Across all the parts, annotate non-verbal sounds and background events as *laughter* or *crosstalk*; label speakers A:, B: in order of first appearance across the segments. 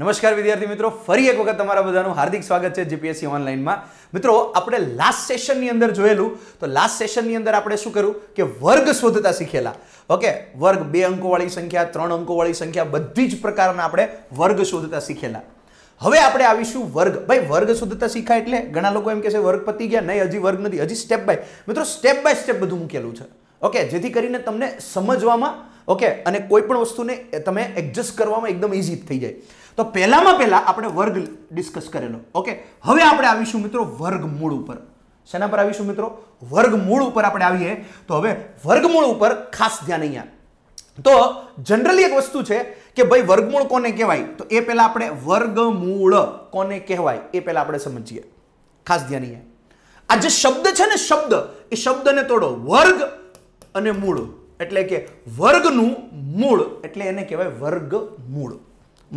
A: નમસ્કાર વિદ્યાર્થી મિત્રો ફરી એક વખત તમારા બધાનું હાર્દિક સ્વાગત છે જીપીએસસી ઓનલાઈનમાં મિત્રો આપણે લાસ્ટ સેશનની અંદર જોયેલું તો લાસ્ટ સેશનની અંદર આપણે શું કર્યું કે વર્ગ શોધતા શીખેલા ઓકે વર્ગ બે અંકોવાળી સંખ્યા ત્રણ અંકોવાળી સંખ્યા બધી જ પ્રકારના આપણે વર્ગ શોધતા શીખેલા હવે આપણે આવીશું વર્ગ ભાઈ વર્ગ શોધતા શીખાય એટલે ઘણા લોકો એમ કહેશે વર્ગ પતી ગયા નહીં હજી વર્ગ નથી હજી સ્ટેપ બાય મિત્રો સ્ટેપ બાય સ્ટેપ બધું મૂકેલું છે ઓકે જેથી કરીને તમને સમજવામાં ઓકે અને કોઈ પણ વસ્તુને તમે એડજસ્ટ કરવામાં એકદમ ઇઝી થઈ જાય તો પહેલામાં પહેલાં આપણે વર્ગ ડિસ્કસ કરેલો ઓકે હવે આપણે આવીશું મિત્રો વર્ગમૂળ ઉપર શેના પર આવીશું મિત્રો વર્ગમૂળ ઉપર આપણે આવીએ તો હવે વર્ગમૂળ ઉપર ખાસ ધ્યાન અહીંયા તો જનરલી એક વસ્તુ છે કે ભાઈ વર્ગમૂળ કોને કહેવાય તો એ પહેલાં આપણે વર્ગમૂળ કોને કહેવાય એ પહેલાં આપણે સમજીએ ખાસ ધ્યાન અહીંયા આ જે શબ્દ છે ને શબ્દ એ શબ્દને તોડો વર્ગ અને મૂળ એટલે કે વર્ગનું મૂળ એટલે એને કહેવાય વર્ગમૂળ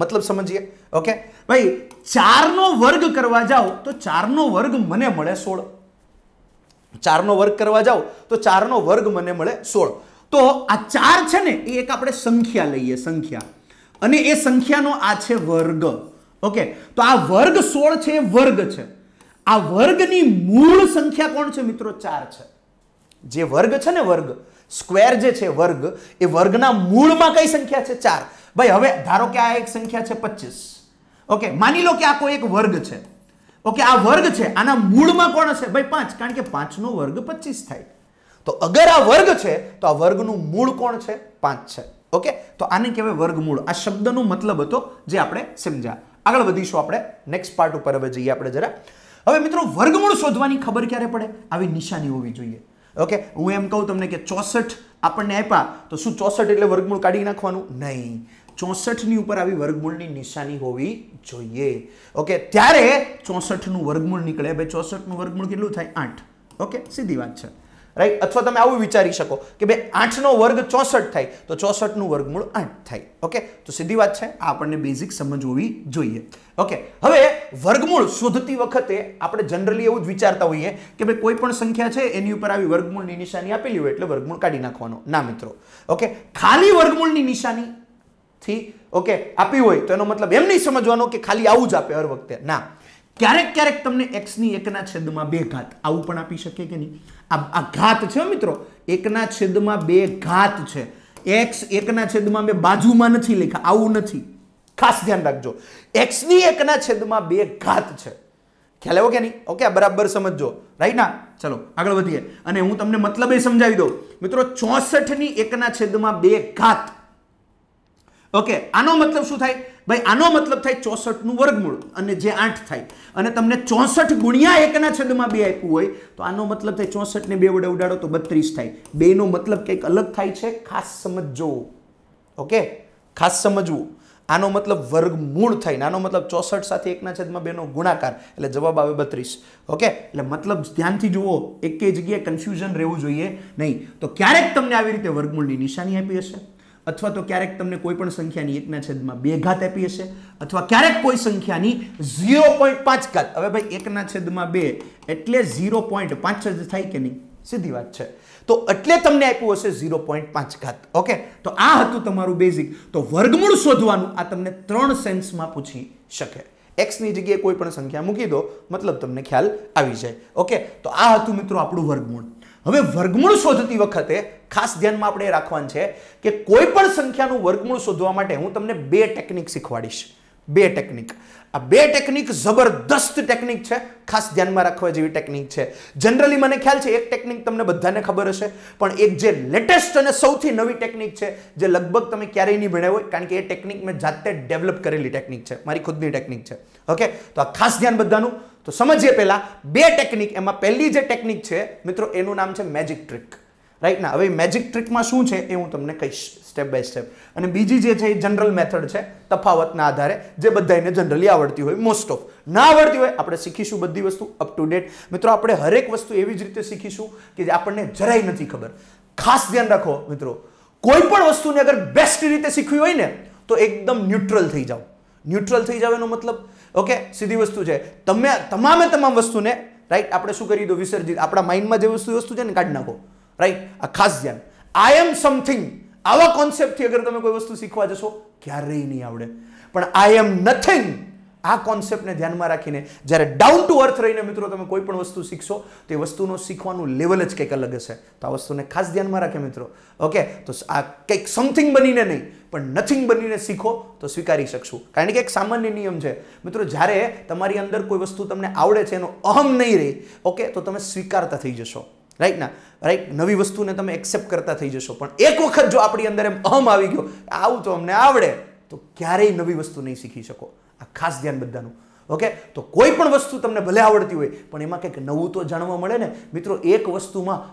A: મતલબ સમજીએ ઓકે ભાઈ ચારનો વર્ગ કરવા જાઓ તો ચારનો વર્ગ મને મળે સોળ ચારનો વર્ગ કરવા જાઓ તો ચારનો વર્ગ મને મળે સોળ તો આ ચાર છે ને એ એક આપણે સંખ્યા લઈએ સંખ્યા અને એ સંખ્યાનો આ છે વર્ગ ઓકે તો આ વર્ગ સોળ છે એ વર્ગ છે આ વર્ગની મૂળ સંખ્યા કોણ છે મિત્રો ચાર છે જે વર્ગ છે ને વર્ગ સ્ક્વેર જે છે વર્ગ એ વર્ગના મૂળમાં કઈ સંખ્યા છે ચાર ભાઈ હવે ધારો કે આ એક સંખ્યા છે પચીસ ઓકે માની લો કે આ કોઈ એક વર્ગ છે ઓકે આ વર્ગ છે આના મૂળમાં કોણ હશે ભાઈ પાંચ કારણ કે પાંચનો વર્ગ પચીસ થાય તો અગર આ વર્ગ છે તો આ વર્ગનું મૂળ કોણ છે પાંચ છે ઓકે તો આને કહેવાય વર્ગમૂળ આ શબ્દનો મતલબ હતો જે આપણે સમજ્યા આગળ વધીશું આપણે નેક્સ્ટ પાર્ટ ઉપર હવે જઈએ આપણે જરા હવે મિત્રો વર્ગમૂળ શોધવાની ખબર ક્યારે પડે આવી નિશાની હોવી જોઈએ ઓકે હું એમ કહું તમને કે ચોસઠ આપણને આપ્યા તો શું ચોસઠ એટલે વર્ગમૂળ કાઢી નાખવાનું નહીં ચોસઠની ઉપર આવી વર્ગમૂળની નિશાની હોવી જોઈએ ઓકે ત્યારે ચોસઠનું વર્ગમૂળ નીકળે ભાઈ ચોસઠનું વર્ગમૂળ કેટલું થાય આઠ ઓકે સીધી વાત છે રાઈટ અથવા તમે આવું વિચારી શકો કે ભાઈ આઠનો વર્ગ ચોસઠ થાય તો ચોસઠનું વર્ગમૂળ આઠ થાય ઓકે તો સીધી વાત છે આ આપણને બેઝિક સમજ હોવી જોઈએ ઓકે હવે વર્ગમૂળ શોધતી વખતે આપણે જનરલી એવું જ વિચારતા હોઈએ કે ભાઈ કોઈ પણ સંખ્યા છે એની ઉપર આવી વર્ગમૂળની નિશાની આપેલી હોય એટલે વર્ગમૂળ કાઢી નાખવાનો ના મિત્રો ઓકે ખાલી વર્ગમૂળની નિશાની થી ઓકે આપી હોય તો એનો મતલબ એમ નહીં સમજવાનો કે ખાલી આવું જ આપે હર વખતે ના ક્યારેક ક્યારેક તમને એક્સની એકના છેદમાં બે ઘાત આવું પણ આપી શકે કે નહીં આ ઘાત છે મિત્રો એકના છેદમાં બે ઘાત છે એક્સ એકના છેદમાં બે બાજુમાં નથી લખ્યા આવું નથી ખાસ ધ્યાન રાખજો એક્સની એકના છેદમાં બે ઘાત છે ખ્યાલ આવ્યો કે નહીં ઓકે બરાબર સમજો રાઈટ ના ચલો આગળ વધીએ અને હું તમને મતલબ એ સમજાવી દઉં મિત્રો ચોસઠની એકના છેદમાં બે ઘાત ઓકે આનો મતલબ શું થાય ભાઈ આનો મતલબ થાય ચોસઠનું વર્ગમૂળ અને જે આઠ થાય અને તમને ચોસઠ ગુણ્યા એકના છદમાં બે આપ્યું હોય તો આનો મતલબ થાય ચોસઠને બે વડે ઉડાડો તો બત્રીસ થાય બેનો મતલબ કંઈક અલગ થાય છે ખાસ સમજજો ઓકે ખાસ સમજવું આનો મતલબ વર્ગ મૂળ થાય આનો મતલબ ચોસઠ સાથે એકના છેદમાં બેનો ગુણાકાર એટલે જવાબ આવે બત્રીસ ઓકે એટલે મતલબ ધ્યાનથી જુઓ એકે જગ્યાએ કન્ફ્યુઝન રહેવું જોઈએ નહીં તો ક્યારેક તમને આવી રીતે વર્ગમૂળની નિશાની આપી હશે અથવા તો ક્યારેક તમને કોઈ પણ સંખ્યાની એકના છેદમાં બે ઘાત આપી હશે અથવા ક્યારેક કોઈ સંખ્યાની ઝીરો પોઈન્ટ પાંચ ઘાત હવે ભાઈ એકના છેદમાં બે એટલે ઝીરો પોઈન્ટ પાંચ જ થાય કે નહીં સીધી વાત છે તો એટલે તમને આપ્યું હશે ઝીરો પોઈન્ટ પાંચ ઘાત ઓકે તો આ હતું તમારું બેઝિક તો વર્ગમૂળ શોધવાનું આ તમને ત્રણ સેન્સમાં પૂછી શકે એક્સની જગ્યાએ કોઈ પણ સંખ્યા મૂકી દો મતલબ તમને ખ્યાલ આવી જાય ઓકે તો આ હતું મિત્રો આપણું વર્ગમૂળ હવે વર્ગમૂળ શોધતી વખતે ખાસ ધ્યાનમાં આપણે રાખવાનું છે કે કોઈ પણ સંખ્યાનું વર્ગમૂળ શોધવા માટે હું તમને બે ટેકનિક શીખવાડીશ બે ટેકનિક આ બે ટેકનિક જબરદસ્ત ટેકનિક છે ખાસ ધ્યાનમાં રાખવા જેવી ટેકનિક છે જનરલી મને ખ્યાલ છે એક ટેકનિક તમને બધાને ખબર હશે પણ એક જે લેટેસ્ટ અને સૌથી નવી ટેકનિક છે જે લગભગ તમે ક્યારેય નહીં ભણ્યા હોય કારણ કે એ ટેકનિક મેં જાતે ડેવલપ કરેલી ટેકનિક છે મારી ખુદની ટેકનિક છે ઓકે તો આ ખાસ ધ્યાન બધાનું તો સમજીએ પહેલાં બે ટેકનિક એમાં પહેલી જે ટેકનિક છે મિત્રો એનું નામ છે મેજિક ટ્રિક રાઈટ ના હવે મેજિક ટ્રિકમાં શું છે એ હું તમને કહીશ સ્ટેપ બાય સ્ટેપ અને બીજી જે છે એ જનરલ મેથડ છે તફાવતના આધારે જે બધાને જનરલી આવડતી હોય મોસ્ટ ઓફ ના આવડતી હોય આપણે શીખીશું બધી વસ્તુ અપ ટુ ડેટ મિત્રો આપણે હરેક વસ્તુ એવી જ રીતે શીખીશું કે જે આપણને જરાય નથી ખબર ખાસ ધ્યાન રાખો મિત્રો કોઈ પણ વસ્તુને અગર બેસ્ટ રીતે શીખવી હોય ને તો એકદમ ન્યુટ્રલ થઈ જાઓ ન્યુટ્રલ થઈ જાવ એનો મતલબ ઓકે સીધી વસ્તુ છે તમે તમામે તમામ વસ્તુને રાઈટ આપણે શું કરી દો વિસર્જિત આપણા માઇન્ડમાં જે વસ્તુ વસ્તુ છે ને કાઢી નાખો રાઈટ આ ખાસ ધ્યાન આઈ એમ સમથિંગ આવા કોન્સેપ્ટથી અગર તમે કોઈ વસ્તુ શીખવા જશો ક્યારેય નહીં આવડે પણ આઈ એમ નથિંગ આ કોન્સેપ્ટને ધ્યાનમાં રાખીને જ્યારે ડાઉન ટુ અર્થ રહીને મિત્રો તમે કોઈ પણ વસ્તુ શીખશો તે વસ્તુનો શીખવાનું લેવલ જ કંઈક અલગ હશે તો આ વસ્તુને ખાસ ધ્યાનમાં રાખે મિત્રો ઓકે તો આ કંઈક સમથિંગ બનીને નહીં પણ નથિંગ બનીને શીખો તો સ્વીકારી શકશું કારણ કે એક સામાન્ય નિયમ છે મિત્રો જ્યારે તમારી અંદર કોઈ વસ્તુ તમને આવડે છે એનો અહમ નહીં રહે ઓકે તો તમે સ્વીકારતા થઈ જશો રાઈટ ના રાઈટ નવી વસ્તુને તમે એક્સેપ્ટ કરતા થઈ જશો પણ એક વખત જો આપણી અંદર એમ અહમ આવી ગયો આવું તો અમને આવડે તો ક્યારેય નવી વસ્તુ નહીં શીખી શકો આ ખાસ ધ્યાન બધાનું ઓકે તો કોઈ પણ વસ્તુ તમને ભલે આવડતી હોય પણ એમાં કંઈક નવું તો જાણવા મળે ને મિત્રો એક વસ્તુમાં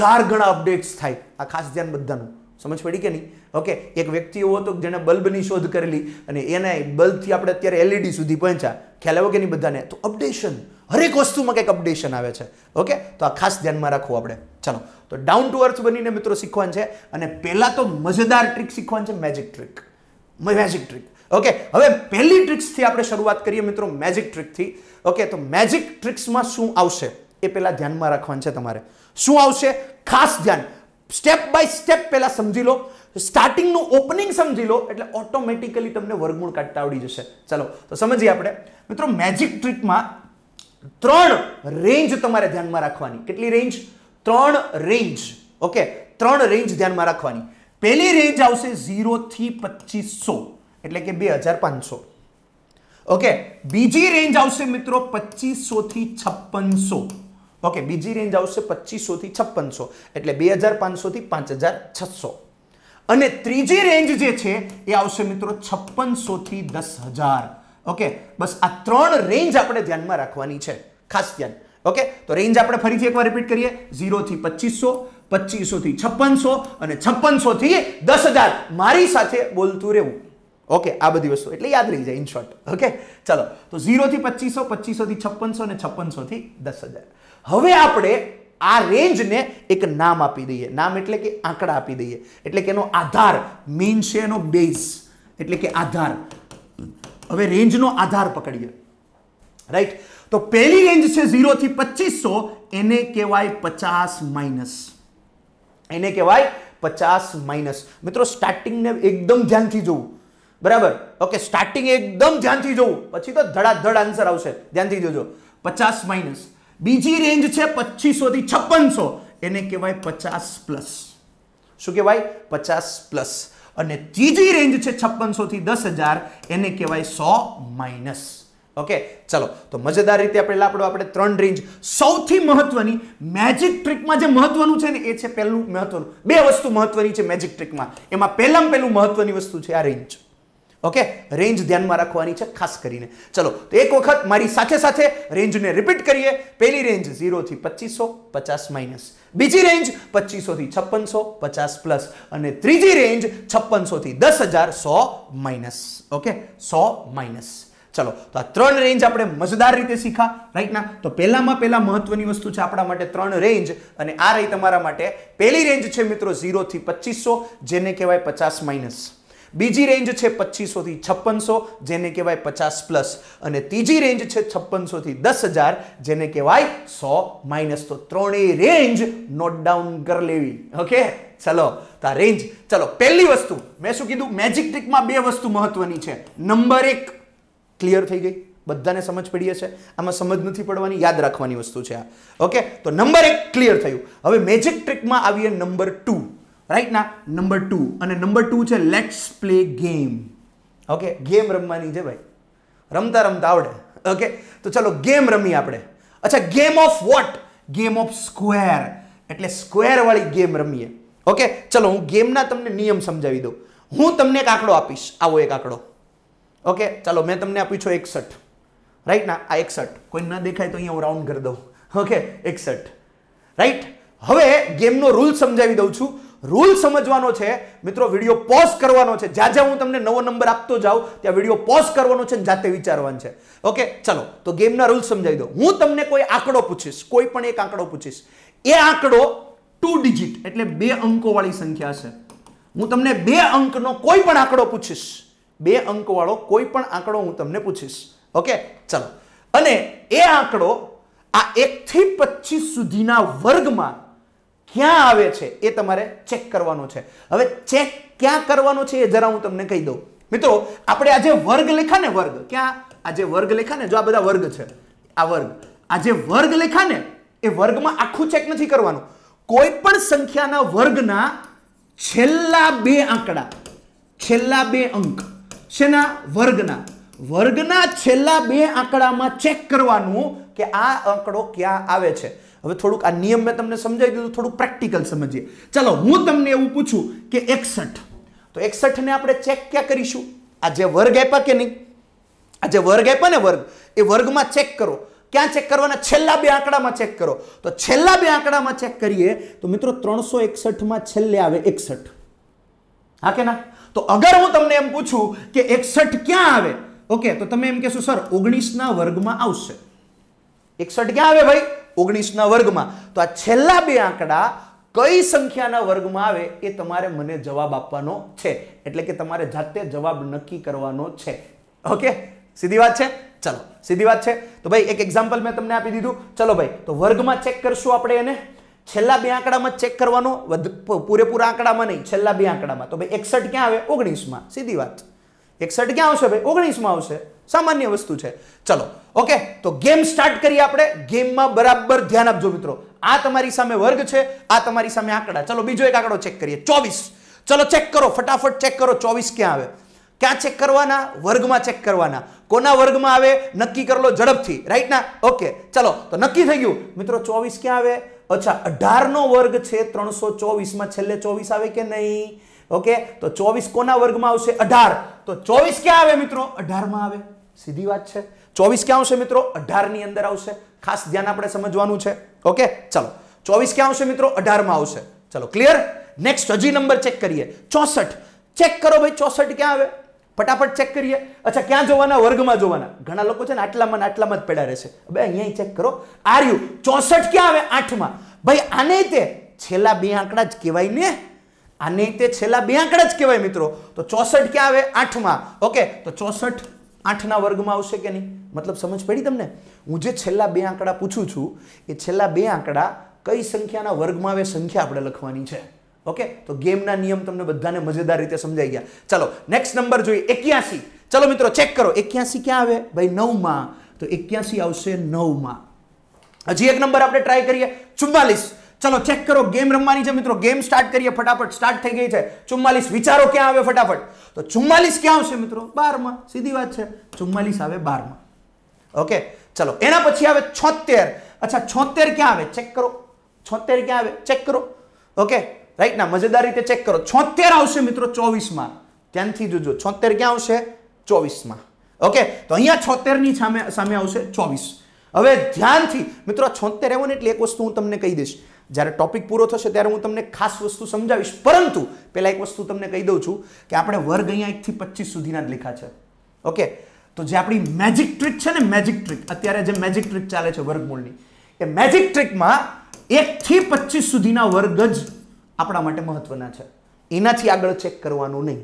A: હજાર ગણા અપડેટ્સ થાય આ ખાસ ધ્યાન બધાનું સમજ પડી કે નહીં ઓકે એક વ્યક્તિ એવો હતો જેણે બલ્બની શોધ કરેલી અને એના બલ્બથી આપણે અત્યારે એલઈડી સુધી પહોંચ્યા ખ્યાલ આવ્યો કે નહીં બધાને તો અપડેશન હરેક વસ્તુમાં કંઈક અપડેશન આવે છે ઓકે તો આ ખાસ ધ્યાનમાં રાખવું આપણે ચાલો તો ડાઉન ટુ અર્થ બનીને મિત્રો શીખવાનું છે અને પહેલાં તો મજેદાર ટ્રીક શીખવાનું છે magic trick magic trick okay હવે પહેલી ટ્રિક્સથી આપણે શરૂઆત કરીએ મિત્રો મેજિક ટ્રીકથી ઓકે તો મેજિક ટ્રિક્સમાં શું આવશે એ પહેલાં ધ્યાનમાં રાખવાનું છે તમારે શું આવશે ખાસ ધ્યાન સ્ટેપ બાય સ્ટેપ પહેલાં સમજી લો સ્ટાર્ટિંગનું ઓપનિંગ સમજી લો એટલે ઓટોમેટિકલી તમને વર્ગમૂળ કાઢતા આવડી જશે ચાલો તો સમજીએ આપણે મિત્રો મેજિક ટ્રીકમાં ત્રણ રેન્જ તમારે ધ્યાનમાં રાખવાની કેટલી રેન્જ ત્રણ રેન્જ ઓકે ત્રણ રેન્જ ધ્યાનમાં રાખવાની પહેલી રેન્જ આવશે ઝીરોથી પચીસો એટલે કે બે હજાર પાંચસો ઓકે બીજી રેન્જ આવશે મિત્રો પચીસોથી છપ્પનસો ઓકે બીજી રેન્જ આવશે પચીસોથી છપ્પનસો એટલે બે હજાર પાંચસોથી પાંચ હજાર છસો અને ત્રીજી રેન્જ જે છે એ આવશે મિત્રો છપ્પનસોથી દસ હજાર ઓકે બસ આ ત્રણ રેન્જ આપણે ધ્યાનમાં રાખવાની છે ખાસ ધ્યાન ઓકે તો રેન્જ આપણે ફરીથી એકવાર રિપીટ કરીએ ઝીરોથી પચીસો પચીસોથી છપ્પનસો અને છપ્પનસોથી દસ હજાર મારી સાથે બોલતું રહેવું ઓકે આ બધી વસ્તુ એટલે યાદ રહી જાય ઇન શોર્ટ ઓકે ચલો તો ઝીરોથી પચીસો પચીસોથી છપ્પનસો અને છપ્પનસોથી દસ હજાર હવે આપણે આ રેન્જને એક નામ આપી દઈએ નામ એટલે કે આંકડા આપી દઈએ એટલે કે એનો આધાર મીન છે એનો બેઝ એટલે કે આધાર હવે રેન્જનો આધાર પકડીએ રાઈટ તો પહેલી રેન્જ છે ઝીરોથી પચીસો એને કહેવાય પચાસ માઇનસ એને કહેવાય પચાસ માઇનસ મિત્રો સ્ટાર્ટિંગને એકદમ ધ્યાનથી જોવું બરાબર ઓકે સ્ટાર્ટિંગ એકદમ ધ્યાનથી જોવું પછી તો ધડાધડ આન્સર આવશે ધ્યાનથી જોજો પચાસ માઇનસ બીજી રેન્જ છે પચીસોથી છપ્પનસો એને કહેવાય પચાસ પ્લસ શું કહેવાય પચાસ પ્લસ અને ત્રીજી રેન્જ છે છપ્પનસોથી દસ હજાર એને કહેવાય સો માઇનસ ઓકે ચલો તો મજેદાર રીતે આપણે લાપડો આપણે ત્રણ રેન્જ સૌથી મહત્વની મેજિક ટ્રીકમાં જે મહત્વનું છે ને એ છે પહેલું મહત્વનું બે વસ્તુ મહત્વની છે મેજિક ટ્રીકમાં એમાં પહેલામાં પહેલું મહત્વની વસ્તુ છે આ રેન્જ ઓકે રેન્જ ધ્યાનમાં રાખવાની છે ખાસ કરીને ચલો તો એક વખત મારી સાથે સાથે રેન્જને રિપીટ કરીએ પહેલી રેન્જ ઝીરોથી પચીસો પચાસ માઇનસ બીજી રેન્જ પચીસોથી છપ્પનસો પચાસ પ્લસ અને ત્રીજી રેન્જ છપ્પનસોથી દસ હજાર so minus okay so minus ચલો તો આ ત્રણ રેન્જ આપણે મજેદાર રીતે શીખા રાઈટના તો પહેલામાં પહેલા મહત્વની વસ્તુ છે આપણા માટે ત્રણ રેન્જ અને આ રહી તમારા માટે પહેલી રેન્જ છે મિત્રો ઝીરોથી પચીસો જેને કહેવાય પચાસ માઇનસ બીજી રેન્જ છે પચીસોથી છપ્પનસો જેને કહેવાય પચાસ પ્લસ અને ત્રીજી રેન્જ છે છપ્પનસોથી દસ હજાર જેને કહેવાય સો માઇનસ તો ત્રણેય રેન્જ નોટ ડાઉન કરી લેવી ઓકે ચલો તો રેન્જ ચલો પહેલી વસ્તુ મેં શું કીધું મેજિક ટ્રીકમાં બે વસ્તુ મહત્વની છે નંબર એક ક્લિયર થઈ ગઈ બધાને સમજ પડી હશે આમાં સમજ નથી પડવાની યાદ રાખવાની વસ્તુ છે આ ઓકે તો નંબર એક ક્લિયર થયું હવે મેજિક ટ્રીકમાં આવીએ નંબર ટુ રાઈટ ના નંબર ટુ અને નંબર ટુ છે let's play game okay game રમવાની છે ભાઈ રમતા રમતા આવડે ઓકે તો ચલો ગેમ રમીએ આપણે અચ્છા game of what game of square એટલે સ્ક્વેરવાળી ગેમ રમીએ ઓકે ચલો હું ગેમના તમને નિયમ સમજાવી દઉં હું તમને એક આંકડો આપીશ આવો એક આંકડો ઓકે ચાલો મેં તમને આપ્યું છું એકસઠ રાઈટ ના આ એકસઠ કોઈ ન દેખાય તો અહીંયા હું રાઉન્ડ કરી દઉં ઓકે એકસઠ રાઈટ હવે ગેમનો રૂલ સમજાવી દઉં છું રૂલ સમજવાનો છે મિત્રો વિડીયો પોઝ કરવાનો છે જ્યાં જ્યાં હું તમને નવો નંબર આપતો જાઉં ત્યાં વિડીયો પોઝ કરવાનો છે જાતે વિચારવાનું છે ઓકે ચલો તો ગેમના રૂલ સમજાવી દો હું તમને કોઈ આંકડો પૂછીશ કોઈ પણ એક આંકડો પૂછીશ એ આંકડો ટુ ડિજિટ એટલે બે અંકોવાળી સંખ્યા છે હું તમને બે અંકનો કોઈ પણ આંકડો પૂછીશ બે અંકવાળો કોઈ પણ આંકડો હું તમને પૂછીશ ઓકે ચલો અને એ આંકડો આ એકથી પચીસ સુધીના વર્ગમાં ક્યાં આવે છે એ તમારે ચેક કરવાનો છે હવે ચેક ક્યાં કરવાનું છે એ જરા હું તમને કહી દઉં મિત્રો આપણે આજે વર્ગ લેખા ને વર્ગ ક્યાં આજે વર્ગ લેખા ને જો આ બધા વર્ગ છે આ વર્ગ આજે વર્ગ લેખા ને એ વર્ગમાં આખું ચેક નથી કરવાનું કોઈ પણ સંખ્યાના વર્ગના છેલ્લા બે આંકડા છેલ્લા બે અંક શેના વર્ગના વર્ગના છેલ્લા બે આંકડામાં ચેક કરવાનું કે આ આંકડો ક્યાં આવે છે હવે થોડુંક આ નિયમ મેં તમને સમજાવી દીધું થોડુંક પ્રેક્ટિકલ સમજીએ ચાલો હું તમને એવું પૂછું કે એકસઠ તો એકસઠને આપણે ચેક ક્યાં કરીશું આ જે વર્ગ આપ્યા કે નહીં આ જે વર્ગ આપ્યા ને વર્ગ એ વર્ગમાં ચેક કરો ક્યાં ચેક કરવાના છેલ્લા બે આંકડામાં ચેક કરો તો છેલ્લા બે આંકડામાં ચેક કરીએ તો મિત્રો ત્રણસો એકસઠમાં છેલ્લે આવે એકસઠ હા કે ના તો અગર હું તમને એમ પૂછું કે એકસઠ ક્યાં આવે ઓકે તો તમે એમ કહેશો સર ઓગણીસના વર્ગમાં આવશે એકસઠ ક્યાં આવે ભાઈ ઓગણીસના વર્ગમાં તો આ છેલ્લા બે આંકડા કઈ સંખ્યાના વર્ગમાં આવે એ તમારે મને જવાબ આપવાનો છે એટલે કે તમારે જાતે જવાબ નક્કી કરવાનો છે ઓકે સીધી વાત છે ચલો સીધી વાત છે તો ભાઈ એક એક્ઝામ્પલ મેં તમને આપી દીધું ચલો ભાઈ તો વર્ગમાં ચેક કરશું આપણે એને છેલ્લા બે આંકડામાં ચેક કરવાનો પૂરેપૂરા આંકડામાં નહીં છેલ્લા બે આંકડામાં તો ભાઈ એકસઠ ક્યાં આવે ઓગણીસમાં સીધી વાત એકસઠ ક્યાં આવશે ભાઈ ઓગણીસમાં આવશે સામાન્ય વસ્તુ છે ચલો ઓકે તો ગેમ સ્ટાર્ટ કરીએ આપણે ગેમમાં બરાબર ધ્યાન આપજો મિત્રો આ તમારી સામે વર્ગ છે આ તમારી સામે આંકડા ચલો બીજો એક આંકડો ચેક કરીએ ચોવીસ ચલો ચેક કરો ફટાફટ ચેક કરો ચોવીસ ક્યાં આવે ક્યાં ચેક કરવાના વર્ગમાં ચેક કરવાના કોના વર્ગમાં આવે નક્કી કરી ઝડપથી રાઈટ ના ઓકે ચલો તો નક્કી થઈ ગયું મિત્રો ચોવીસ ક્યાં આવે અચ્છા અઢારનો વર્ગ છે ત્રણસો ચોવીસમાં છેલ્લે ચોવીસ આવે કે નહીં ઓકે તો ચોવીસ કોના વર્ગમાં આવશે અઢાર તો ચોવીસ ક્યાં આવે મિત્રો અઢારમાં આવે સીધી વાત છે ચોવીસ ક્યાં આવશે મિત્રો અઢારની અંદર આવશે ખાસ ધ્યાન આપણે સમજવાનું છે ઓકે ચલો ચોવીસ ક્યાં આવશે મિત્રો અઢારમાં આવશે ચલો ક્લિયર નેક્સ્ટ હજી નંબર ચેક કરીએ ચોસઠ ચેક કરો ભાઈ ચોસઠ ક્યાં આવે ફટાફટ ચેક કરીએ અચ્છા ક્યાં જોવાના વર્ગમાં જોવાના ઘણા લોકો છે ને આટલામાં આટલામાં જ પડ્યા રહેશે બે અહીંયા ચેક કરો આર્યુ ચોસઠ ક્યાં આવે આઠમાં ભાઈ આને તે છેલ્લા બે આંકડા જ કહેવાય ને આ નહીં તે છેલ્લા બે આંકડા જ કહેવાય મિત્રો તો ચોસઠ ક્યાં આવે આઠમાં ઓકે તો ચોસઠ આઠના વર્ગમાં આવશે કે નહીં મતલબ સમજ પડી તમને હું જે છેલ્લા બે આંકડા પૂછું છું એ છેલ્લા બે આંકડા કઈ સંખ્યાના વર્ગમાં આવે સંખ્યા આપણે લખવાની છે ઓકે તો ગેમના નિયમ તમને બધાને મજેદાર રીતે સમજાઈ ગયા ચલો નેક્સ્ટ નંબર જોઈએ એક્યાસી ચલો મિત્રો ચેક કરો એક્યાસી ક્યાં આવે ભાઈ નવમાં તો એક્યાસી આવશે નવમાં હજી એક નંબર આપણે ટ્રાય કરીએ ચુમ્માલીસ ચલો ચેક કરો ગેમ રમવાની છે મિત્રો ગેમ સ્ટાર્ટ કરીએ ફટાફટ સ્ટાર્ટ થઈ ગઈ છે ચુમ્માલીસ વિચારો ક્યાં આવે ફટાફટ તો ચુમ્માલીસ ક્યાં આવશે મિત્રો બારમાં સીધી વાત છે ચુમ્માલીસ આવે બારમાં ઓકે ચલો એના પછી આવે છોતેર અચ્છા છોતેર ક્યાં આવે ચેક કરો છોતેર ક્યાં આવે ચેક કરો ઓકે રાઈટ ના મજેદાર રીતે ચેક કરો છોતેર આવશે મિત્રો ચોવીસમાં ત્યાંથી જોજો છોતેર ક્યાં આવશે ચોવીસમાં ઓકે તો અહીંયા છોતેરની સામે સામે આવશે ચોવીસ હવે ધ્યાનથી મિત્રો છોતેર એવો ને એટલે એક વસ્તુ હું તમને કહી દઈશ જ્યારે ટોપિક પૂરો થશે ત્યારે હું તમને ખાસ વસ્તુ સમજાવીશ પરંતુ પહેલાં એક વસ્તુ તમને કહી દઉં છું કે આપણે વર્ગ અહીંયા એકથી પચીસ સુધીના જ લીખા છે ઓકે તો જે આપણી મેજિક ટ્રીક છે ને મેજિક ટ્રીક અત્યારે જે મેજિક ટ્રીક ચાલે છે વર્ગમૂળની એ મેજિક ટ્રીકમાં એકથી પચીસ સુધીના વર્ગ જ આપણા માટે મહત્વના છે એનાથી આગળ ચેક કરવાનું નહીં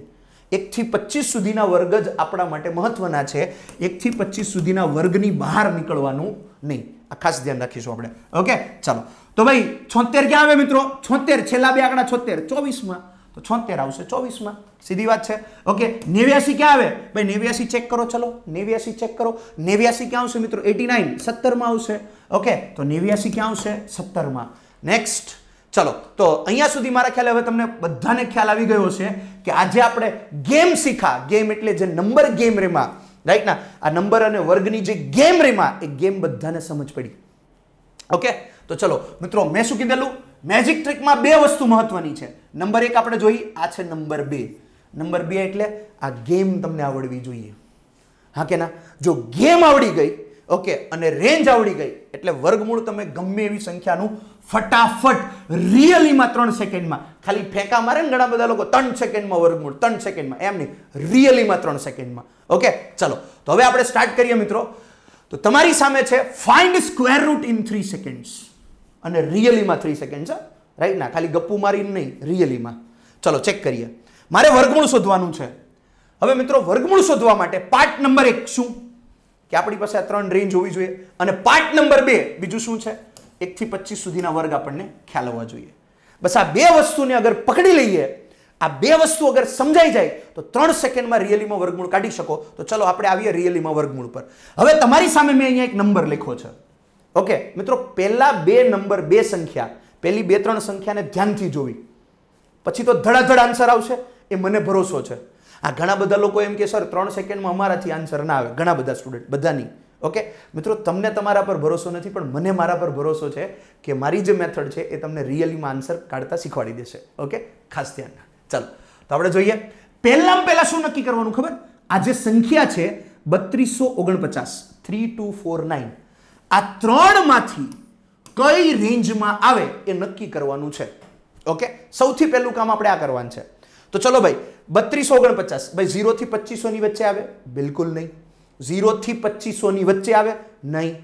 A: એકથી પચીસ સુધીના વર્ગ જ આપણા માટે મહત્વના છે એકથી પચીસ સુધીના વર્ગની બહાર નીકળવાનું નહીં આ ખાસ ધ્યાન રાખીશું આપણે ઓકે ચાલો તો ભાઈ છોતેર ક્યાં આવે મિત્રો છોતેર છેલ્લા બે આંકડા છોતેર ચોવીસમાં તો છોતેર આવશે ચોવીસમાં સીધી વાત છે ઓકે નેવ્યાસી ક્યાં આવે ભાઈ નેવ્યાસી ચેક કરો ચલો નેવ્યાસી ચેક કરો નેવ્યાસી ક્યાં આવશે મિત્રો એટી નાઇન સત્તરમાં આવશે ઓકે તો નેવ્યાસી ક્યાં આવશે સત્તરમાં નેક્સ્ટ ચલો તો અહીંયા સુધી મારા ખ્યાલ હવે તમને બધાને ખ્યાલ આવી ગયો છે કે આજે આપણે ગેમ શીખા ગેમ એટલે જે નંબર ગેમ રેમાં રાઈટ ના આ નંબર અને વર્ગની જે ગેમ રેમાં એ ગેમ બધાને સમજ પડી ઓકે તો ચલો મિત્રો મેં શું કીધેલું મેજિક ટ્રીકમાં બે વસ્તુ મહત્વની છે નંબર એક આપણે જોઈએ આ છે નંબર બે નંબર બે એટલે આ ગેમ તમને આવડવી જોઈએ હા કે ના જો ગેમ આવડી ગઈ ઓકે અને રેન્જ આવડી ગઈ એટલે વર્ગમૂળ તમે ગમે એવી સંખ્યાનું ફટાફટ રિયલીમાં ત્રણ સેકન્ડમાં ખાલી ફેંકા મારે ને ઘણા બધા લોકો ત્રણ સેકન્ડમાં વર્ગમૂળ ત્રણ સેકન્ડમાં એમ નહીં રિયલીમાં ત્રણ સેકન્ડમાં ઓકે ચલો તો હવે આપણે સ્ટાર્ટ કરીએ મિત્રો તો તમારી સામે છે find square root in three seconds અને રિયલીમાં થ્રી સેકન્ડ છે રાઈટ ના ખાલી ગપ્પુ મારીને નહીં રિયલીમાં ચલો ચેક કરીએ મારે વર્ગમૂળ શોધવાનું છે હવે મિત્રો વર્ગમૂળ શોધવા માટે પાર્ટ નંબર એક શું કે આપણી પાસે આ ત્રણ રેન્જ હોવી જોઈએ અને પાર્ટ નંબર બે બીજું શું છે એકથી પચીસ સુધીના વર્ગ આપણને ખ્યાલ હોવા જોઈએ બસ આ બે વસ્તુને અગર પકડી લઈએ આ બે વસ્તુ અગર સમજાઈ જાય તો ત્રણ સેકન્ડમાં રિયલીમાં વર્ગમૂળ કાઢી શકો તો ચલો આપણે આવીએ રિયલીમાં વર્ગમૂળ પર હવે તમારી સામે મેં અહીંયા એક નંબર લખ્યો છે ઓકે મિત્રો પહેલા બે નંબર બે સંખ્યા પહેલી બે ત્રણ સંખ્યાને ધ્યાનથી જોવી પછી તો ધડાધડ આન્સર આવશે એ મને ભરોસો છે આ ઘણા બધા લોકો એમ કે સર ત્રણ સેકન્ડમાં અમારાથી આન્સર ના આવે ઘણા બધા સ્ટુડન્ટ બધાની ઓકે મિત્રો તમને તમારા પર ભરોસો નથી પણ મને મારા પર ભરોસો છે કે મારી જે મેથડ છે એ તમને રિયલીમાં આન્સર કાઢતા શીખવાડી દેશે ઓકે ખાસ ધ્યાન ચાલો તો આપણે જોઈએ
B: પહેલામાં પહેલાં
A: શું નક્કી કરવાનું ખબર આ જે સંખ્યા છે બત્રીસો ઓગણપચાસ થ્રી ટુ ફોર નાઇન આ ત્રણમાંથી કઈ રેન્જમાં આવે એ નક્કી કરવાનું છે ઓકે સૌથી પહેલું કામ આપણે આ કરવાનું છે તો ચલો ભાઈ બત્રીસ ઓગણપચાસ ભાઈ ઝીરોથી પચીસોની વચ્ચે આવે બિલકુલ નહીં ઝીરોથી પચીસોની વચ્ચે આવે નહીં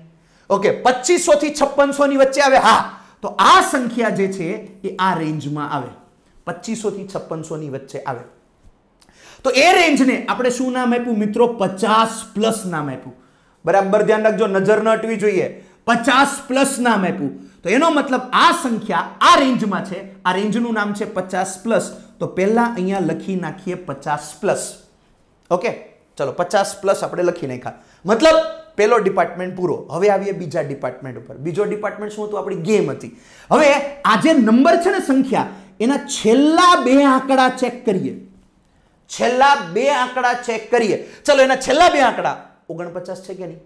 A: ઓકે પચીસોથી છપ્પનસોની વચ્ચે આવે હા તો આ સંખ્યા જે છે એ આ રેન્જમાં આવે પચીસોથી છપ્પનસોની વચ્ચે આવે તો એ રેન્જને આપણે શું નામ આપ્યું મિત્રો પચાસ પ્લસ નામ આપ્યું બરાબર ધ્યાન રાખજો નજર ન અટવી જોઈએ પચાસ પ્લસ નામ આપ્યું તો એનો મતલબ આ સંખ્યા આ રેન્જમાં છે આ રેન્જનું નામ છે પચાસ પ્લસ તો પહેલાં અહીંયા લખી નાખીએ પચાસ પ્લસ ઓકે ચલો પચાસ પ્લસ આપણે લખી નાખ્યા મતલબ પેલો ડિપાર્ટમેન્ટ પૂરો હવે આવીએ બીજા ડિપાર્ટમેન્ટ ઉપર બીજો ડિપાર્ટમેન્ટ શું હતું આપણી ગેમ હતી હવે આ જે નંબર છે ને સંખ્યા એના છેલ્લા બે આંકડા ચેક કરીએ છેલ્લા બે આંકડા ચેક કરીએ ચલો એના છેલ્લા બે આંકડા ઓગણપચાસ છે કે નહીં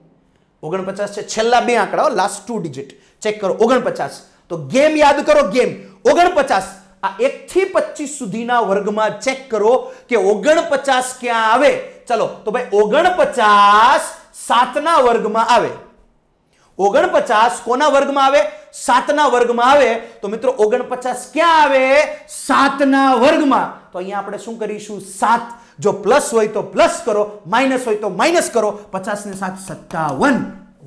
A: ઓગણપચાસ છે છેલ્લા બે આંકડા લાસ્ટ ટુ ડિજિટ ચેક કરો ઓગણપચાસ તો ગેમ યાદ કરો ગેમ ઓગણપચાસ આ એકથી પચીસ સુધીના વર્ગમાં ચેક કરો કે ઓગણપચાસ ક્યાં આવે ચલો તો ભાઈ ઓગણપચાસ સાતના વર્ગમાં આવે ઓગણપચાસ કોના વર્ગમાં આવે સાતના વર્ગમાં આવે તો મિત્રો ઓગણપચાસ ક્યાં આવે સાતના વર્ગમાં તો અહીંયા આપણે શું કરીશું સાત જો પ્લસ હોય તો પ્લસ કરો માઇનસ હોય તો માઇનસ કરો પચાસ ને સાત સત્તાવન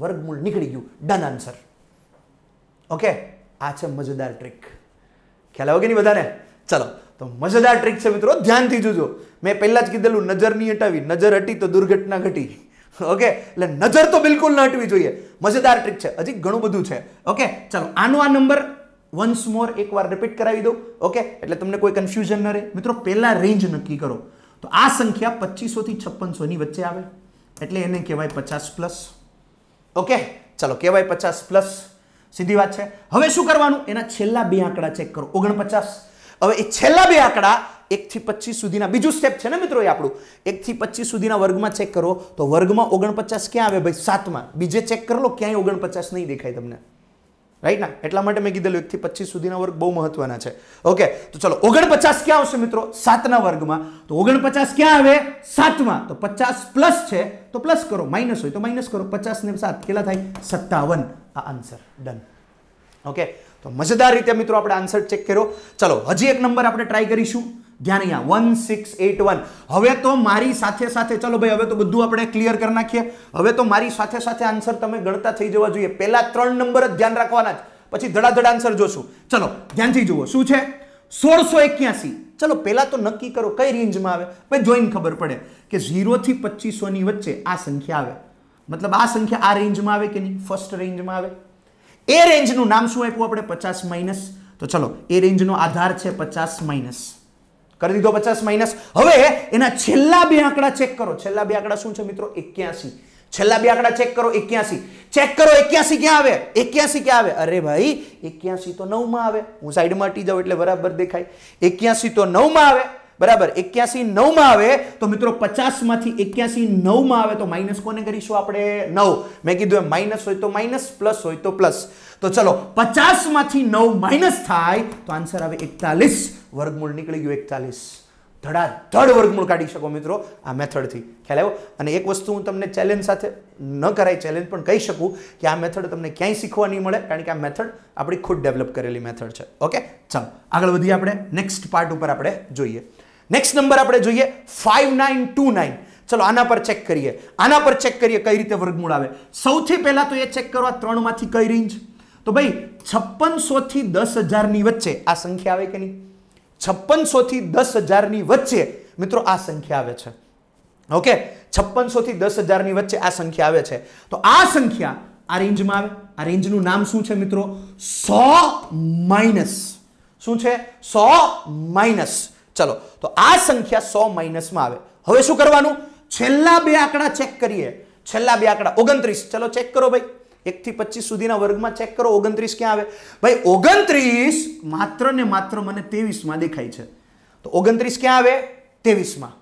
A: વર્ગમૂળ નીકળી ગયું ડન આન્સર ઓકે આ છે મજેદાર ટ્રીક ખ્યાલ આવ્યો કે નહીં બધાને ચલો તો મજેદાર ટ્રીક છે મિત્રો ધ્યાનથી જોજો મેં પહેલાં જ કીધેલું નજર નહીં હટાવી નજર હટી તો દુર્ઘટના ઘટી ઓકે એટલે નજર તો બિલકુલ ન હટવી જોઈએ મજેદાર ટ્રીક છે હજી ઘણું બધું છે ઓકે ચાલો આનો આ નંબર વન્સ મોર એકવાર રિપીટ કરાવી દઉં ઓકે એટલે તમને કોઈ કન્ફ્યુઝન ન રહે મિત્રો પહેલાં રેન્જ નક્કી કરો તો આ સંખ્યા પચીસોથી છપ્પનસોની વચ્ચે આવે એટલે એને કહેવાય પચાસ પ્લસ ઓકે ચલો કહેવાય પચાસ પ્લસ સીધી વાત છે હવે શું કરવાનું એના છેલ્લા બે આંકડા ચેક કરો ઓગણપચાસ હવે એ છેલ્લા બે આંકડા એકથી પચીસ સુધીના બીજું સ્ટેપ છે ને મિત્રો એ આપણું થી પચીસ સુધીના વર્ગમાં ચેક કરો તો વર્ગમાં ઓગણપચાસ ક્યાં આવે ભાઈ સાતમાં બીજે ચેક કરો ક્યાંય ઓગણપચાસ નહીં દેખાય તમને રાઈટ ના એટલા માટે મેં કીધેલું એકથી પચીસ સુધીના વર્ગ બહુ મહત્વના છે ઓકે તો ચલો ઓગણપચાસ ક્યાં આવશે મિત્રો સાતના વર્ગમાં તો ઓગણપચાસ ક્યાં આવે સાતમાં તો પચાસ પ્લસ છે તો પ્લસ કરો માઇનસ હોય તો માઇનસ કરો પચાસ ને સાત કેટલા થાય સત્તાવન આ આન્સર ડન ઓકે તો મજેદાર રીતે મિત્રો આપણે આન્સર ચેક કર્યો ચલો હજી એક નંબર આપણે ટ્રાય કરીશું ધ્યાન અહીંયા વન સિક્સ એટ વન હવે તો મારી સાથે સાથે ચલો ભાઈ હવે તો બધું આપણે ક્લિયર કરી નાખીએ હવે તો મારી સાથે સાથે આન્સર તમે ગણતા થઈ જવા જોઈએ પહેલા ત્રણ નંબર જ ધ્યાન રાખવાના જ પછી ધડાધડા આન્સર જોશું ચલો ધ્યાનથી જુઓ શું છે સોળસો એક્યાસી ચલો પહેલાં તો નક્કી કરો કઈ રેન્જમાં આવે ભાઈ જોઈને ખબર પડે કે ઝીરોથી પચીસોની વચ્ચે આ સંખ્યા આવે મતલબ આ સંખ્યા આ રેન્જમાં આવે કે નહીં ફર્સ્ટ રેન્જમાં આવે એ રેન્જનું નામ શું આપ્યું આપણે પચાસ માઇનસ તો ચલો એ રેન્જનો આધાર છે પચાસ માઇનસ કરી દીધો પચાસ માઇનસ હવે એના છેલ્લા બે આંકડા ચેક કરો છેલ્લા બે આંકડા શું છે મિત્રો એક્યાસી છેલ્લા બે આંકડા ચેક કરો એક્યાસી ચેક કરો એક્યાસી ક્યાં આવે એક્યાસી ક્યાં આવે અરે ભાઈ એક્યાસી તો નવમાં આવે હું સાઈડમાં અટી જાઉં એટલે બરાબર દેખાય એક્યાસી તો નવમાં આવે બરાબર એક્યાસી નવમાં આવે તો મિત્રો પચાસમાંથી એક્યાસી નવમાં આવે તો માઇનસ કોને કરીશું આપણે નવ મેં કીધું એમ માઇનસ હોય તો માઇનસ પ્લસ હોય તો પ્લસ તો ચલો પચાસમાંથી નવ માઇનસ થાય તો આન્સર આવે એકતાલીસ વર્ગમૂળ નીકળી ગયું એકતાલીસ ધડાધડ વર્ગમૂળ કાઢી શકો મિત્રો આ મેથડથી ખ્યાલ આવ્યો અને એક વસ્તુ હું તમને ચેલેન્જ સાથે ન કરાય ચેલેન્જ પણ કહી શકું કે આ મેથડ તમને ક્યાંય શીખવા નહીં મળે કારણ કે આ મેથડ આપણી ખુદ ડેવલપ કરેલી મેથડ છે ઓકે ચાલો આગળ વધીએ આપણે નેક્સ્ટ પાર્ટ ઉપર આપણે જોઈએ નેક્સ્ટ નંબર આપણે જોઈએ ફાઇવ નાઇન ટુ નાઇન ચલો આના પર ચેક કરીએ આના પર ચેક કરીએ કઈ રીતે વર્ગમૂળ આવે સૌથી પહેલાં તો એ ચેક કરવા ત્રણમાંથી કઈ રેન્જ તો ભાઈ છપ્પનસોથી દસ હજારની વચ્ચે આ સંખ્યા આવે કે નહીં છપ્પનસોથી દસ હજારની વચ્ચે મિત્રો આ સંખ્યા આવે છે ઓકે છપ્પનસોથી દસ હજારની વચ્ચે આ સંખ્યા આવે છે તો આ સંખ્યા આ રેન્જમાં આવે આ રેન્જનું નામ શું છે મિત્રો સો માઇનસ શું છે સો માઇનસ ચલો તો આ સંખ્યા સો માઇનસમાં આવે હવે શું કરવાનું છેલ્લા બે આંકડા ચેક કરીએ છેલ્લા બે આંકડા ઓગણત્રીસ ચલો ચેક કરો ભાઈ એકથી પચીસ સુધીના વર્ગમાં ચેક કરો ઓગણત્રીસ ક્યાં આવે ભાઈ ઓગણત્રીસ માત્ર ને માત્ર મને ત્રેવીસમાં દેખાય છે તો ઓગણત્રીસ ક્યાં આવે ત્રેવીસમાં